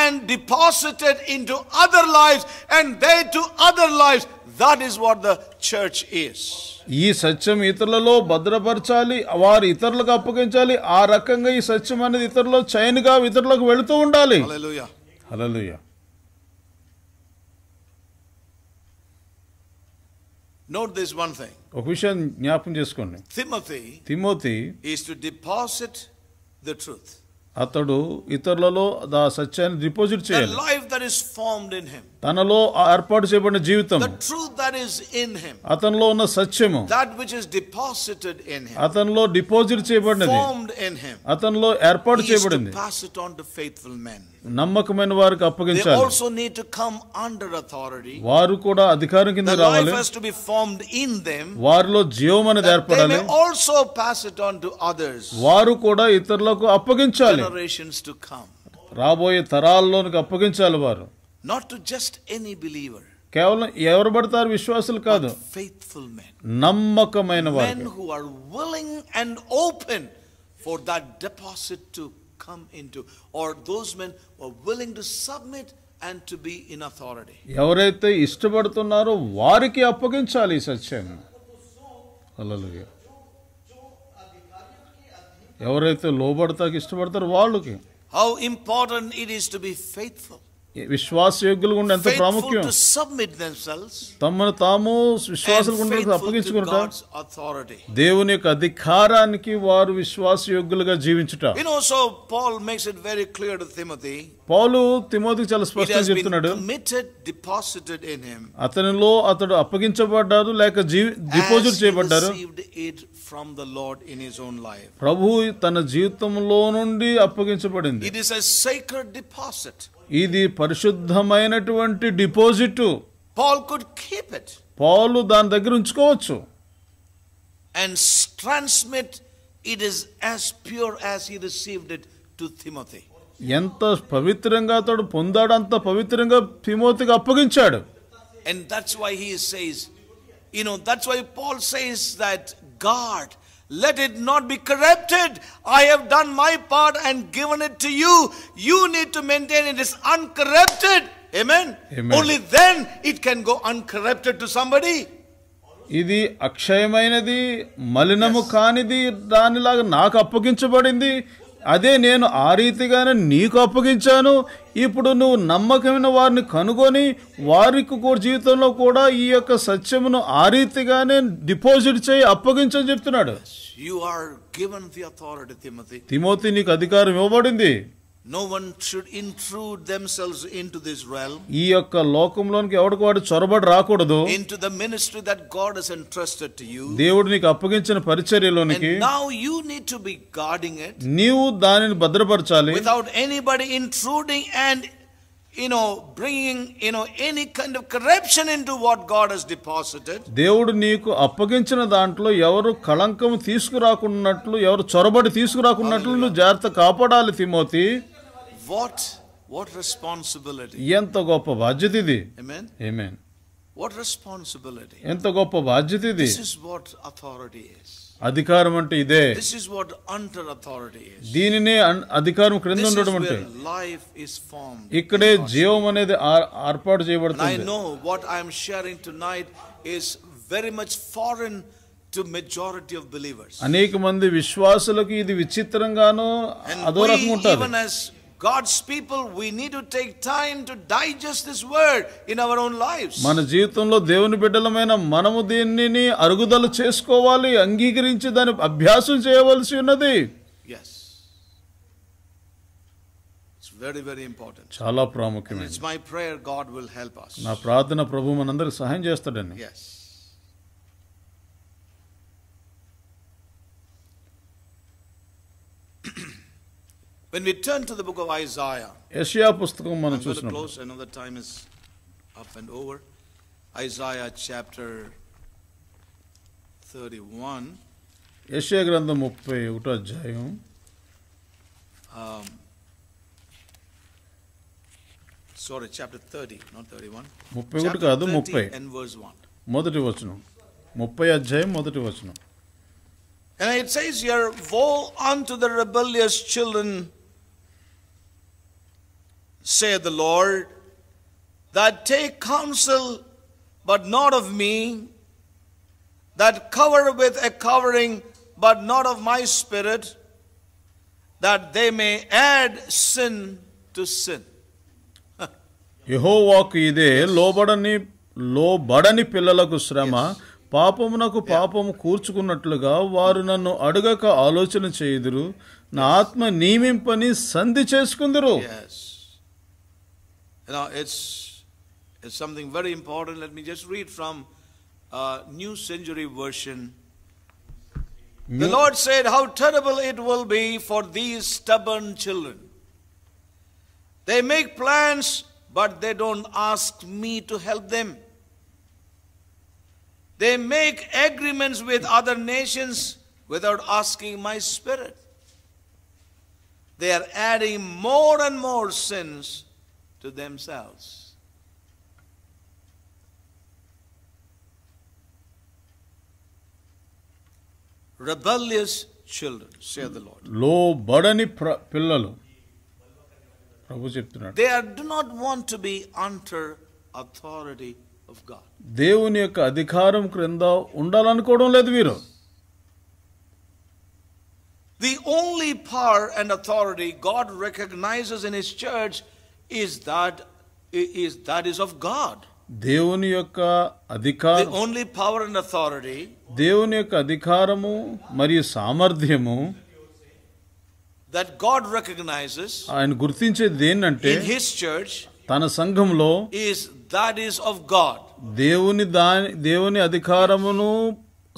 and deposited into other lives and they to other lives that is what the church is ఈ సత్యం ఇతరులలో భద్రపరచాలి వారు ఇతరులకు అప్పగించాలి ఆ రకంగా ఈ సత్యం అనేది ఇతరులో చైన్గా ఇతరులకు వెళుతూ ఉండాలి హలలుయ నోట్ దిస్ వన్ థింగ్ ఒక విషయం జ్ఞాపకం చేసుకోండి Timothy Timothy is to deposit the truth అతడు ఇతరులలో ఆ సత్యాన్ని డిపాజిట్ చేయాలి life that is formed in him తనలో ఏర్పాటు చేయబడిన జీవితం the truth that is in him అతనిలో ఉన్న సత్యము that which is deposited in him అతనిలో డిపాజిట్ చేయబడినది ఫార్మ్డ్ ఇన్ హిమ్ అతనిలో ఏర్పాటు చేయబడింది pass it on to faithful men నమ్మకమైన వారికి అప్పగించాలి also need to come under authority వారు కూడా అధికారం కింద రావాలి life has to be formed in them వారిలో జీవం అనేది ఏర్పడాలి also pass it on to others వారు కూడా ఇతరులకు అప్పగించాలి జనరేషన్స్ టు కమ్ రాబోయే తరాల్లోనికి అప్పగించాలి వారు not to just any believer కేవలం ఎవరు పడతారు విశ్వాసులు కాదు ఫెయిత్ఫుల్ మెన్ నమ్మకమైన వారు men are willing and open for that deposit to come into or those men were willing to submit and to be in authority ఎవరైతే ఇష్టపడుతున్నారో వారికి అప్పగించాలి సత్యం హల్లెలూయా ఎవరైతే లోబడతాకి ఇష్టపడతారో వాళ్ళకి how important it is to be faithful విశ్వాసయోగ్యులు ఎంత ప్రాముఖ్యం తమను తాము విశ్వాసులు అప్పగించుకుంట దేవుని యొక్క అధికారానికి వారు విశ్వాసయోగ్యులుగా జీవించుట పాలు తిమోతికి చాలా స్పష్టంగా చెప్తున్నాడు అతనిలో అతడు అప్పగించబడ్డారు లేక డిపాజిట్ చేయబడ్డారు from the Lord in his own life. ప్రభు తన జీవితంలో నుండి అప్పగించబడింది. It is a sacred deposit. ఇది పరిశుద్ధమైనటువంటి deposit. Paul could keep it. పౌలు దాని దగ్గర ఉంచుకోవచ్చు. And transmit it is as pure as he received it to Timothy. ఎంత పవిత్రంగా అతడు పొందాడు అంత పవిత్రంగా తిమోతికి అప్పగించాడు. And that's why he says, you know, that's why Paul says that God. Let it not be corrupted. I have done my part and given it to you. You need to maintain it is uncorrupted. Amen. Amen. Only then it can go uncorrupted to somebody. ఇది అక్షయమైనది మలినము కానిది దానిలాగా నాకు అప్పగించబడింది అదే నేను ఆ రీతిగానే నీకు అప్పగించాను ఇప్పుడు నువ్వు నమ్మకమైన వారిని కనుగొని వారికి జీవితంలో కూడా ఈ యొక్క సత్యమును ఆ రీతిగానే డిపాజిట్ చేయి అప్పగించని చెప్తున్నాడు తిమోతి నీకు అధికారం ఇవ్వబడింది no one should intrude themselves into this realm ఈ యొక్క లోకంలోనికి ఎవడికి వాడు చొరబడి రాకూడదు to the ministry that God has entrusted to you దేవుడు నీకు అప్పగించిన పరిచర్యలోనికి now you need to be guarding it నీవు దానిని భద్రపరచాలి without anybody intruding and you know, bringing, you know, any kind of corruption into what God has deposited. దేవుడు నీకు అప్పగించిన దాంట్లో ఎవరు కళంకం తీసుకురాకున్నట్లు ఎవరు చొరబడి తీసుకురాకున్నట్లు నువ్వు జాగ్రత్త కాపాడాలి తిమోతి వాట్ వాట్ రెస్పాన్సిబిలిటీ ఎంత గొప్ప బాధ్యత ఇది ఏమేన్ వాట్ రెస్పాన్సిబిలిటీ ఎంత గొప్ప బాధ్యత ఇది దిస్ వాట్ అథారిటీ ఇస్ అధికారం అంటే ఇదే this is what under authority is దీనినే అధికారం క్రింద ఉండడం అంటే లైఫ్ ఇస్ ఫార్మ్ ఇక్కడే జీవం అనేది ఏర్పాటు చేయబడుతుంది I know what I am sharing tonight is very much foreign to majority of believers అనేక మంది విశ్వాసులకు ఇది విచిత్రంగానో అదో రకంగా ఉంటారు God's people we need to take time to digest this word in our own lives. మన జీవితంలో దేవుని బిడ్డలమైన మనము దీనిని అరుగుదల చేసుకోవాలి అంగీకరించి దాని అభ్యాసం చేయవలసి ఉన్నది yes It's very very important చాలా ప్రాముఖ్యమైనది It's my prayer God will help us నా ప్రార్థన ప్రభు మనందరికి సహాయం చేస్తాడని yes When we turn to the book of Isaiah, I'm going to close another time is up and over. Isaiah chapter 31. యెషయా గ్రంథం 31వ అధ్యాయం. Um, sorry, chapter 30, not 31. 31 కాదు 30 and verse 1. మొదటి వచనం 30 అధ్యాయం మొదటి వచనం. And it says here, woe unto the rebellious children say the Lord, that take counsel, but not of me, that cover with a covering, but not of my spirit, that they may add sin to sin. యహోవాకు ఇదే లోబడని లోబడని పిల్లలకు శ్రమ పాపమునకు పాపము కూర్చుకున్నట్లుగా వారు నన్ను అడగక ఆలోచన చేయుదురు నా ఆత్మ నియమింపని సంధి చేసుకుందరు You know, it's, it's something very important. Let me just read from a uh, New Century Version. The Lord said, How terrible it will be for these stubborn children. They make plans, but they don't ask me to help them. They make agreements with other nations without asking my spirit. They are adding more and more sins to themselves. Rebellious children, say the Lord. లోబడని badani Prabhu They are, do not want to be under authority of God. దేవుని యొక్క అధికారం క్రింద ఉండాలనుకోవడం లేదు వీరు The only power and authority God recognizes in His church is that is that is of God. దేవుని యొక్క అధికారం only power and authority దేవుని యొక్క అధికారము మరియు సామర్థ్యము దట్ గాడ్ రికగ్నైజెస్ ఆయన గుర్తించేది ఏంటంటే హిస్ చర్చ్ తన సంఘంలో is that is of God దేవుని దాని దేవుని అధికారమును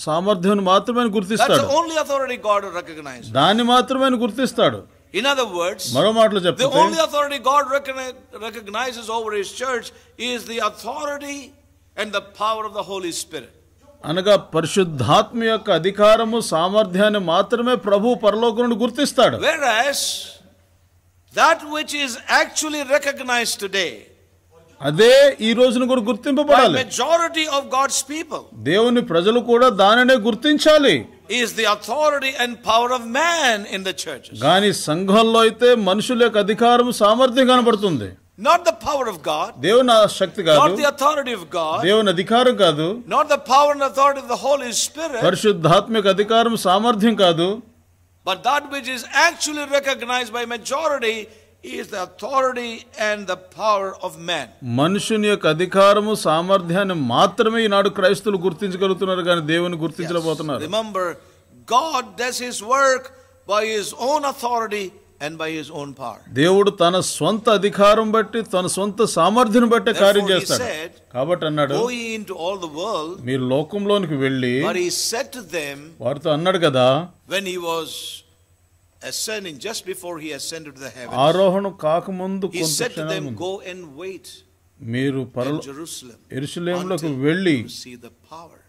సామర్థ్యం మాత్రమే గుర్తిస్తాడు ఓన్లీ అథారిటీ గాడ్ రికగ్నైజ్ దాన్ని మాత్రమే గుర్తిస్తాడు In other words, the only authority God recognizes over His church is the authority and the power of the Holy Spirit. అనగా పరిశుద్ధాత్మ యొక్క అధికారము సామర్థ్యాన్ని మాత్రమే ప్రభు పరలోకమును గుర్తిస్తాడు Whereas that which is actually recognized today అదే ఈ రోజున కూడా గుర్తింపబడాలి majority of God's people దేవుని ప్రజలు కూడా దానినే గుర్తించాలి is the authority and power of man in the church కానీ సంఘంలో అయితే మనుషుల యొక్క అధికారం సామర్థ్యం కనబడుతుంది not the power of God దేవుని శక్తి కాదు not the authority of God దేవుని అధికారం కాదు not the power and authority of the Holy Spirit పరిశుద్ధాత్మక అధికారం సామర్థ్యం కాదు but that which is actually recognised by majority is the authority and the power of man. Manushunya kadikaramu samardhyanu matrame inadu Christulu gurthinchagalutunar gani devanu gurthinchalapothunar. Remember, God does his work by his own authority and by his own power. Devudu thana swanta adhikaram batti thana swanta samardhyanu batte karyam chestadu. Therefore he said, go into all the world, but he said to them, "What when he was ascending just before he ascended to the heavens ఆరోహణం కాకముందు he కొంత said to them క్షణమును go and wait మీరు in పరలో jerusalem ఎరుసలేములకు until వెళ్ళి you see the power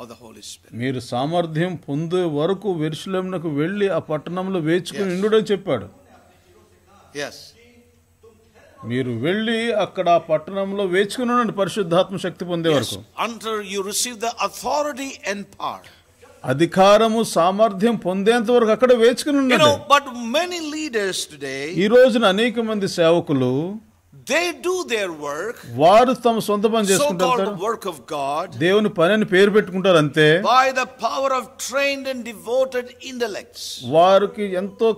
of the holy spirit మీరు సామర్థ్యం పొందే వరకు వెరుసలేమునకు వెళ్ళి ఆ పట్టణంలో వేచుకుని Yes. ఉండుడని చెప్పాడు yes మీరు వెళ్ళి అక్కడ ఆ పట్టణంలో వేచుకుని ఉండండి పరిశుద్ధాత్మ శక్తి పొందే yes వరకు until you receive the authority and power అధికారము సామర్థ్యం పొందేంత వరకు అక్కడ వేచుకుని ఉన్నారు బట్ మెనీ లీడర్స్ టుడే ఈ రోజున అనేక మంది సేవకులు దే డూ దేర్ వర్క్ వారు తమ సొంత పని చేసుకుంటారు వర్క్ ఆఫ్ గాడ్ దేవుని పని అని పేరు పెట్టుకుంటారు అంతే by the power of trained and devoted intellects వారికి ఎంతో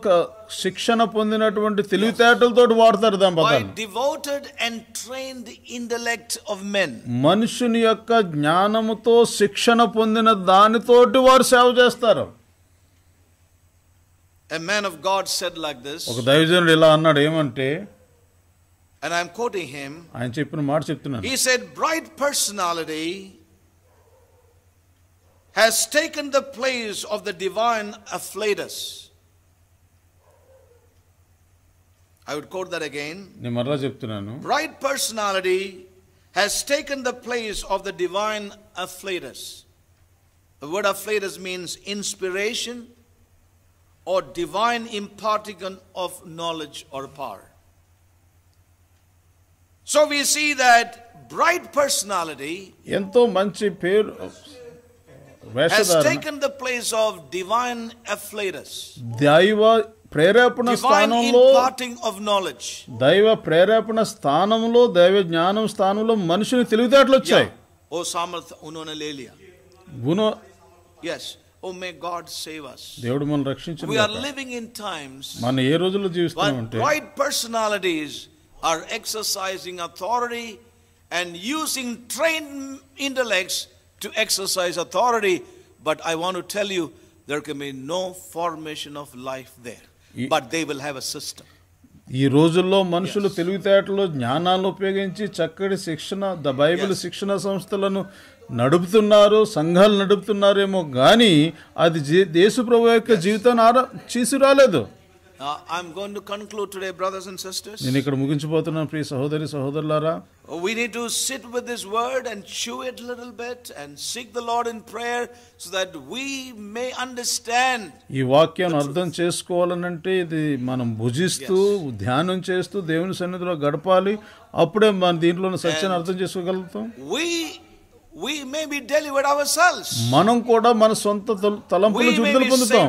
శిక్షణ పొందినటువంటి తెలివితేటలతో వాడతారు దాని పదాన్ని devoted and trained intellect of men మనుషుని యొక్క జ్ఞానముతో శిక్షణ పొందిన దానితోటి వారు సేవ చేస్తారు A man of God said like this. ఒక దైవజనుడు ఇలా అన్నాడు ఏమంటే And I'm quoting him. He said bright personality has taken the place of the divine afflatus. I would quote that again. Bright personality has taken the place of the divine afflatus. The word afflatus means inspiration or divine imparting of knowledge or power. So we see that bright personality ఎంతో మంచి పేరు has taken the place of divine afflatus. of knowledge స్థానంలో దైవ ప్రేరేపణ స్థానంలో దైవ జ్ఞానం స్థానంలో మనుషుని తెలివితేటలు వచ్చాయి ఓ సామర్థ్య ఉనోన లేలియా ఉనో yes Oh, may God save us. దేవుడు మనం రక్షించు We are living in times. మన ఏ రోజుల్లో జీవిస్తున్నామంటే bright personalities are exercising authority and using trained intellects to exercise authority. But I want to tell you, there can be no formation of life there. But they will have a system. ఈ రోజుల్లో మనుషులు తెలివితేటలు జ్ఞానాలను ఉపయోగించి చక్కటి శిక్షణ the Bible శిక్షణ సంస్థలను నడుపుతున్నారు సంఘాలు నడుపుతున్నారేమో కానీ అది యేసు ప్రభు యొక్క జీవితాన్ని ఆరా చేసి రాలేదు I'm going to conclude today brothers and sisters నేను ఇక్కడ ముగించబోతున్నాను ప్రియ సహోదరి సహోదరులారా uh, we need to sit with this word and chew it a little bit and seek the lord in prayer so that we may understand ఈ వాక్యం అర్థం చేసుకోవాలనంటే ఇది మనం భుజిస్తూ ధ్యానం చేస్తూ దేవుని సన్నిధిలో గడపాలి అప్పుడే మన దీంట్లో సత్యాన్ని అర్థం చేసుకోగలుగుతాం we we may be delivered ourselves మనం కూడా మన సొంత తలంపుల విడుదల పొందుతాం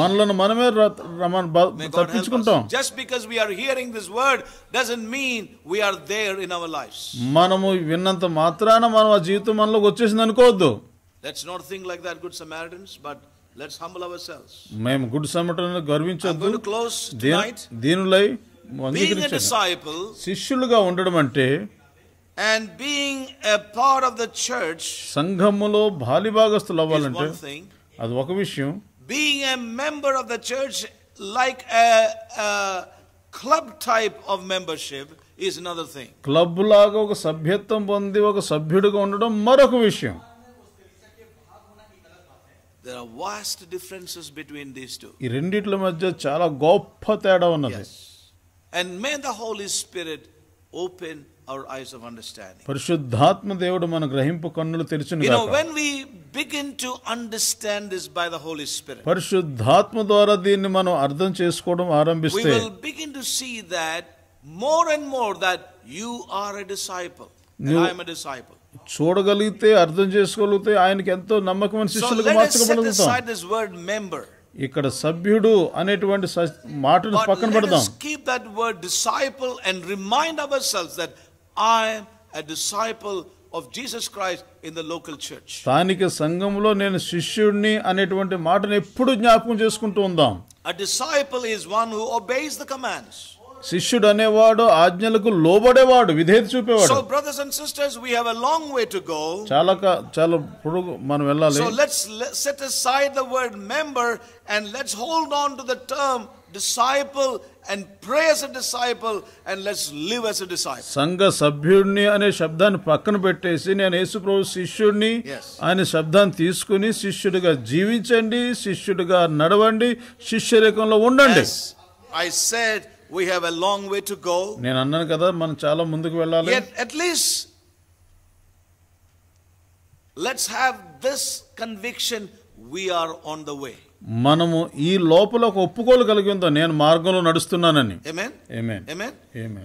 మనలను మనమే తప్పించుకుంటాం just because we are hearing this word doesn't mean we are there in our lives మనము విన్నంత మాత్రాన మనం ఆ జీవితం మనలోకి వచ్చేసింది అనుకోవద్దు let's not think like that good samaritans but let's humble ourselves మేము గుడ్ సమటను గర్వించొద్దు దీనులై అంగీకరించాలి శిష్యులుగా ఉండడం అంటే And being a part of the church is one thing. Being a member of the church like a, club type of membership is another thing. There are vast differences between these two. Yes. And may the Holy Spirit open our eyes of understanding. పరిశుద్ధాత్మ దేవుడు మన గ్రహింపు కన్నులు తెరిచును గాక. You know when we begin to understand this by the Holy Spirit. పరిశుద్ధాత్మ ద్వారా దీన్ని మనం అర్థం చేసుకోవడం ఆరంభిస్తే we will begin to see that more and more that you are a disciple and I am a disciple. చూడగలిగితే అర్థం చేసుకోగలిగితే ఆయనకి ఎంతో నమ్మకమైన శిష్యులుగా మార్చగలుగుతాం ఇక్కడ సభ్యుడు అనేటువంటి మాటను పక్కన పెడదాం keep that word disciple and remind ourselves that I am a disciple of Jesus Christ in the local church స్థానిక సంఘంలో నేను శిష్యుడిని అనేటువంటి మాటను ఎప్పుడు జ్ఞాపకం చేసుకుంటూ ఉందాం a disciple is one who obeys the commands శిష్యుడు అనేవాడు ఆజ్ఞలకు లోబడేవాడు విధేయత చూపేవాడు so brothers and sisters we have a long way to go చాలా చాలా పొడుగు మనం వెళ్ళాలి so let's set aside the word member and let's hold on to the term disciple and pray as a disciple and let's live as a disciple. Sangha sabhyurni ane shabdan pakkan pettesi ne ane suprabhu shishurni ane shabdan tiskuni shishurga jivinchandi shishurga nadavandi shishurekonlo undandi. Yes, I said we have a long way to go. Yet at least let's have this conviction we are on the way. మనము ఈ లోపల ఒక ఒప్పుకోలు కలిగి ఉందాం నేను మార్గంలో నడుస్తున్నానని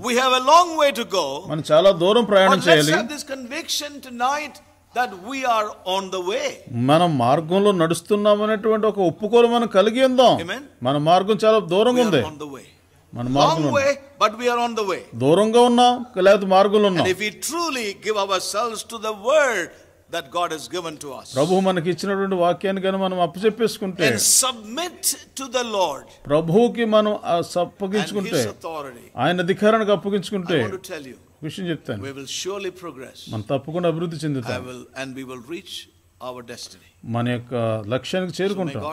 we have a long మనం చాలా దూరం ప్రయాణం చేయాలి this conviction tonight that we are on the way మనం మార్గంలో నడుస్తున్నాం అనేటువంటి ఒక ఒప్పుకోలు మనం కలిగి ఉందాం మన మార్గం చాలా దూరంగా ఉంది మన మార్గంలో but we are on the way దూరంగా ఉన్నాం లేకపోతే మార్గంలో ఉన్నాం if we truly give hour cells to the word that God has given to us. ప్రభు మనకి ఇచ్చినటువంటి వాక్యాన్ని గను మనం అప్పచెప్పేసుకుంటే and submit to the Lord. ప్రభువుకి మనం అప్పగించుకుంటే ఆయన అధికారానికి అప్పగించుకుంటే I want to tell you. విషయం చెప్తాను we will surely progress. మనం తప్పకుండా అభివృద్ధి చెందుతాం. I will and we will reach our destiny. మన యొక్క లక్ష్యానికి చేరుకుంటాం.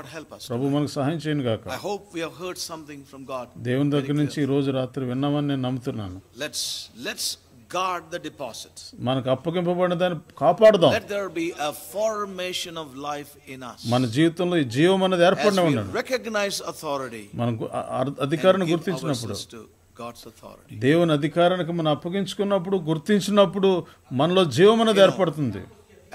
ప్రభు మనకు సహాయం చేయను గాక. I hope we have heard something from God. దేవుని దగ్గర నుంచి ఈ రోజు రాత్రి విన్నామని నేను నమ్ముతున్నాను. Let's let's guard the deposit. మనకు అప్పగింపబడిన దాన్ని కాపాడుదాం. Let there be a formation of life in us. మన జీవితంలో ఈ జీవం అనేది ఏర్పడిన ఉండాలి. Recognize authority. మనకు అధికారాన్ని గుర్తించినప్పుడు దేవుని అధికారానికి మనం అప్పగించుకున్నప్పుడు గుర్తించినప్పుడు మనలో జీవం అనేది ఏర్పడుతుంది.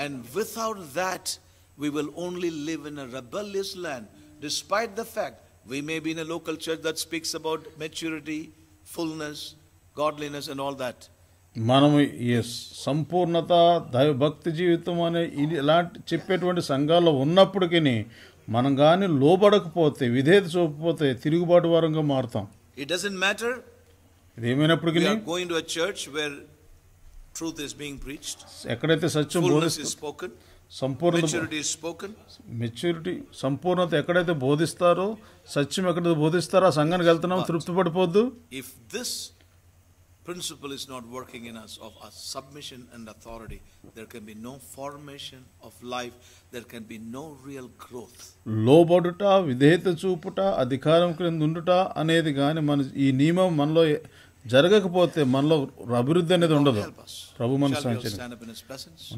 And without that we will only live in a rebellious land despite the fact we may be in a local church that speaks about maturity, fullness, godliness and all that. మనం ఈ సంపూర్ణత దైవభక్తి జీవితం అనే ఇది ఇలాంటి చెప్పేటువంటి సంఘాల్లో ఉన్నప్పటికీ మనం కానీ లోబడకపోతే విధేయత చూపకపోతే తిరుగుబాటు వరంగా మారుతాం ఇట్ డజంట్ మ్యాటర్ ఇదేమైనప్పటికీ going to a church where truth is being preached ఎక్కడైతే సత్యం బోధిస్తుంది సంపూర్ణ మెచ్యూరిటీ సంపూర్ణత ఎక్కడైతే బోధిస్తారో సత్యం ఎక్కడైతే బోధిస్తారో ఆ సంఘానికి వెళ్తున్నాం తృప్తి పడిపోద్దు if this principle is not working in us of our submission and authority, there can be no formation of life, there can be no real growth. లోబడుట విధేయత చూపుట అధికారం క్రింద ఉండుట అనేది కానీ మన ఈ నియమం మనలో జరగకపోతే మనలో అభివృద్ధి అనేది ఉండదు ప్రభు మన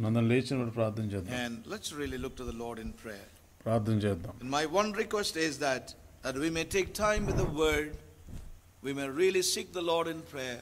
మనందరం లేచినప్పుడు ప్రార్థన చేద్దాం ప్రార్థన చేద్దాం my one request is that that we may take time with the word we may really seek the Lord in prayer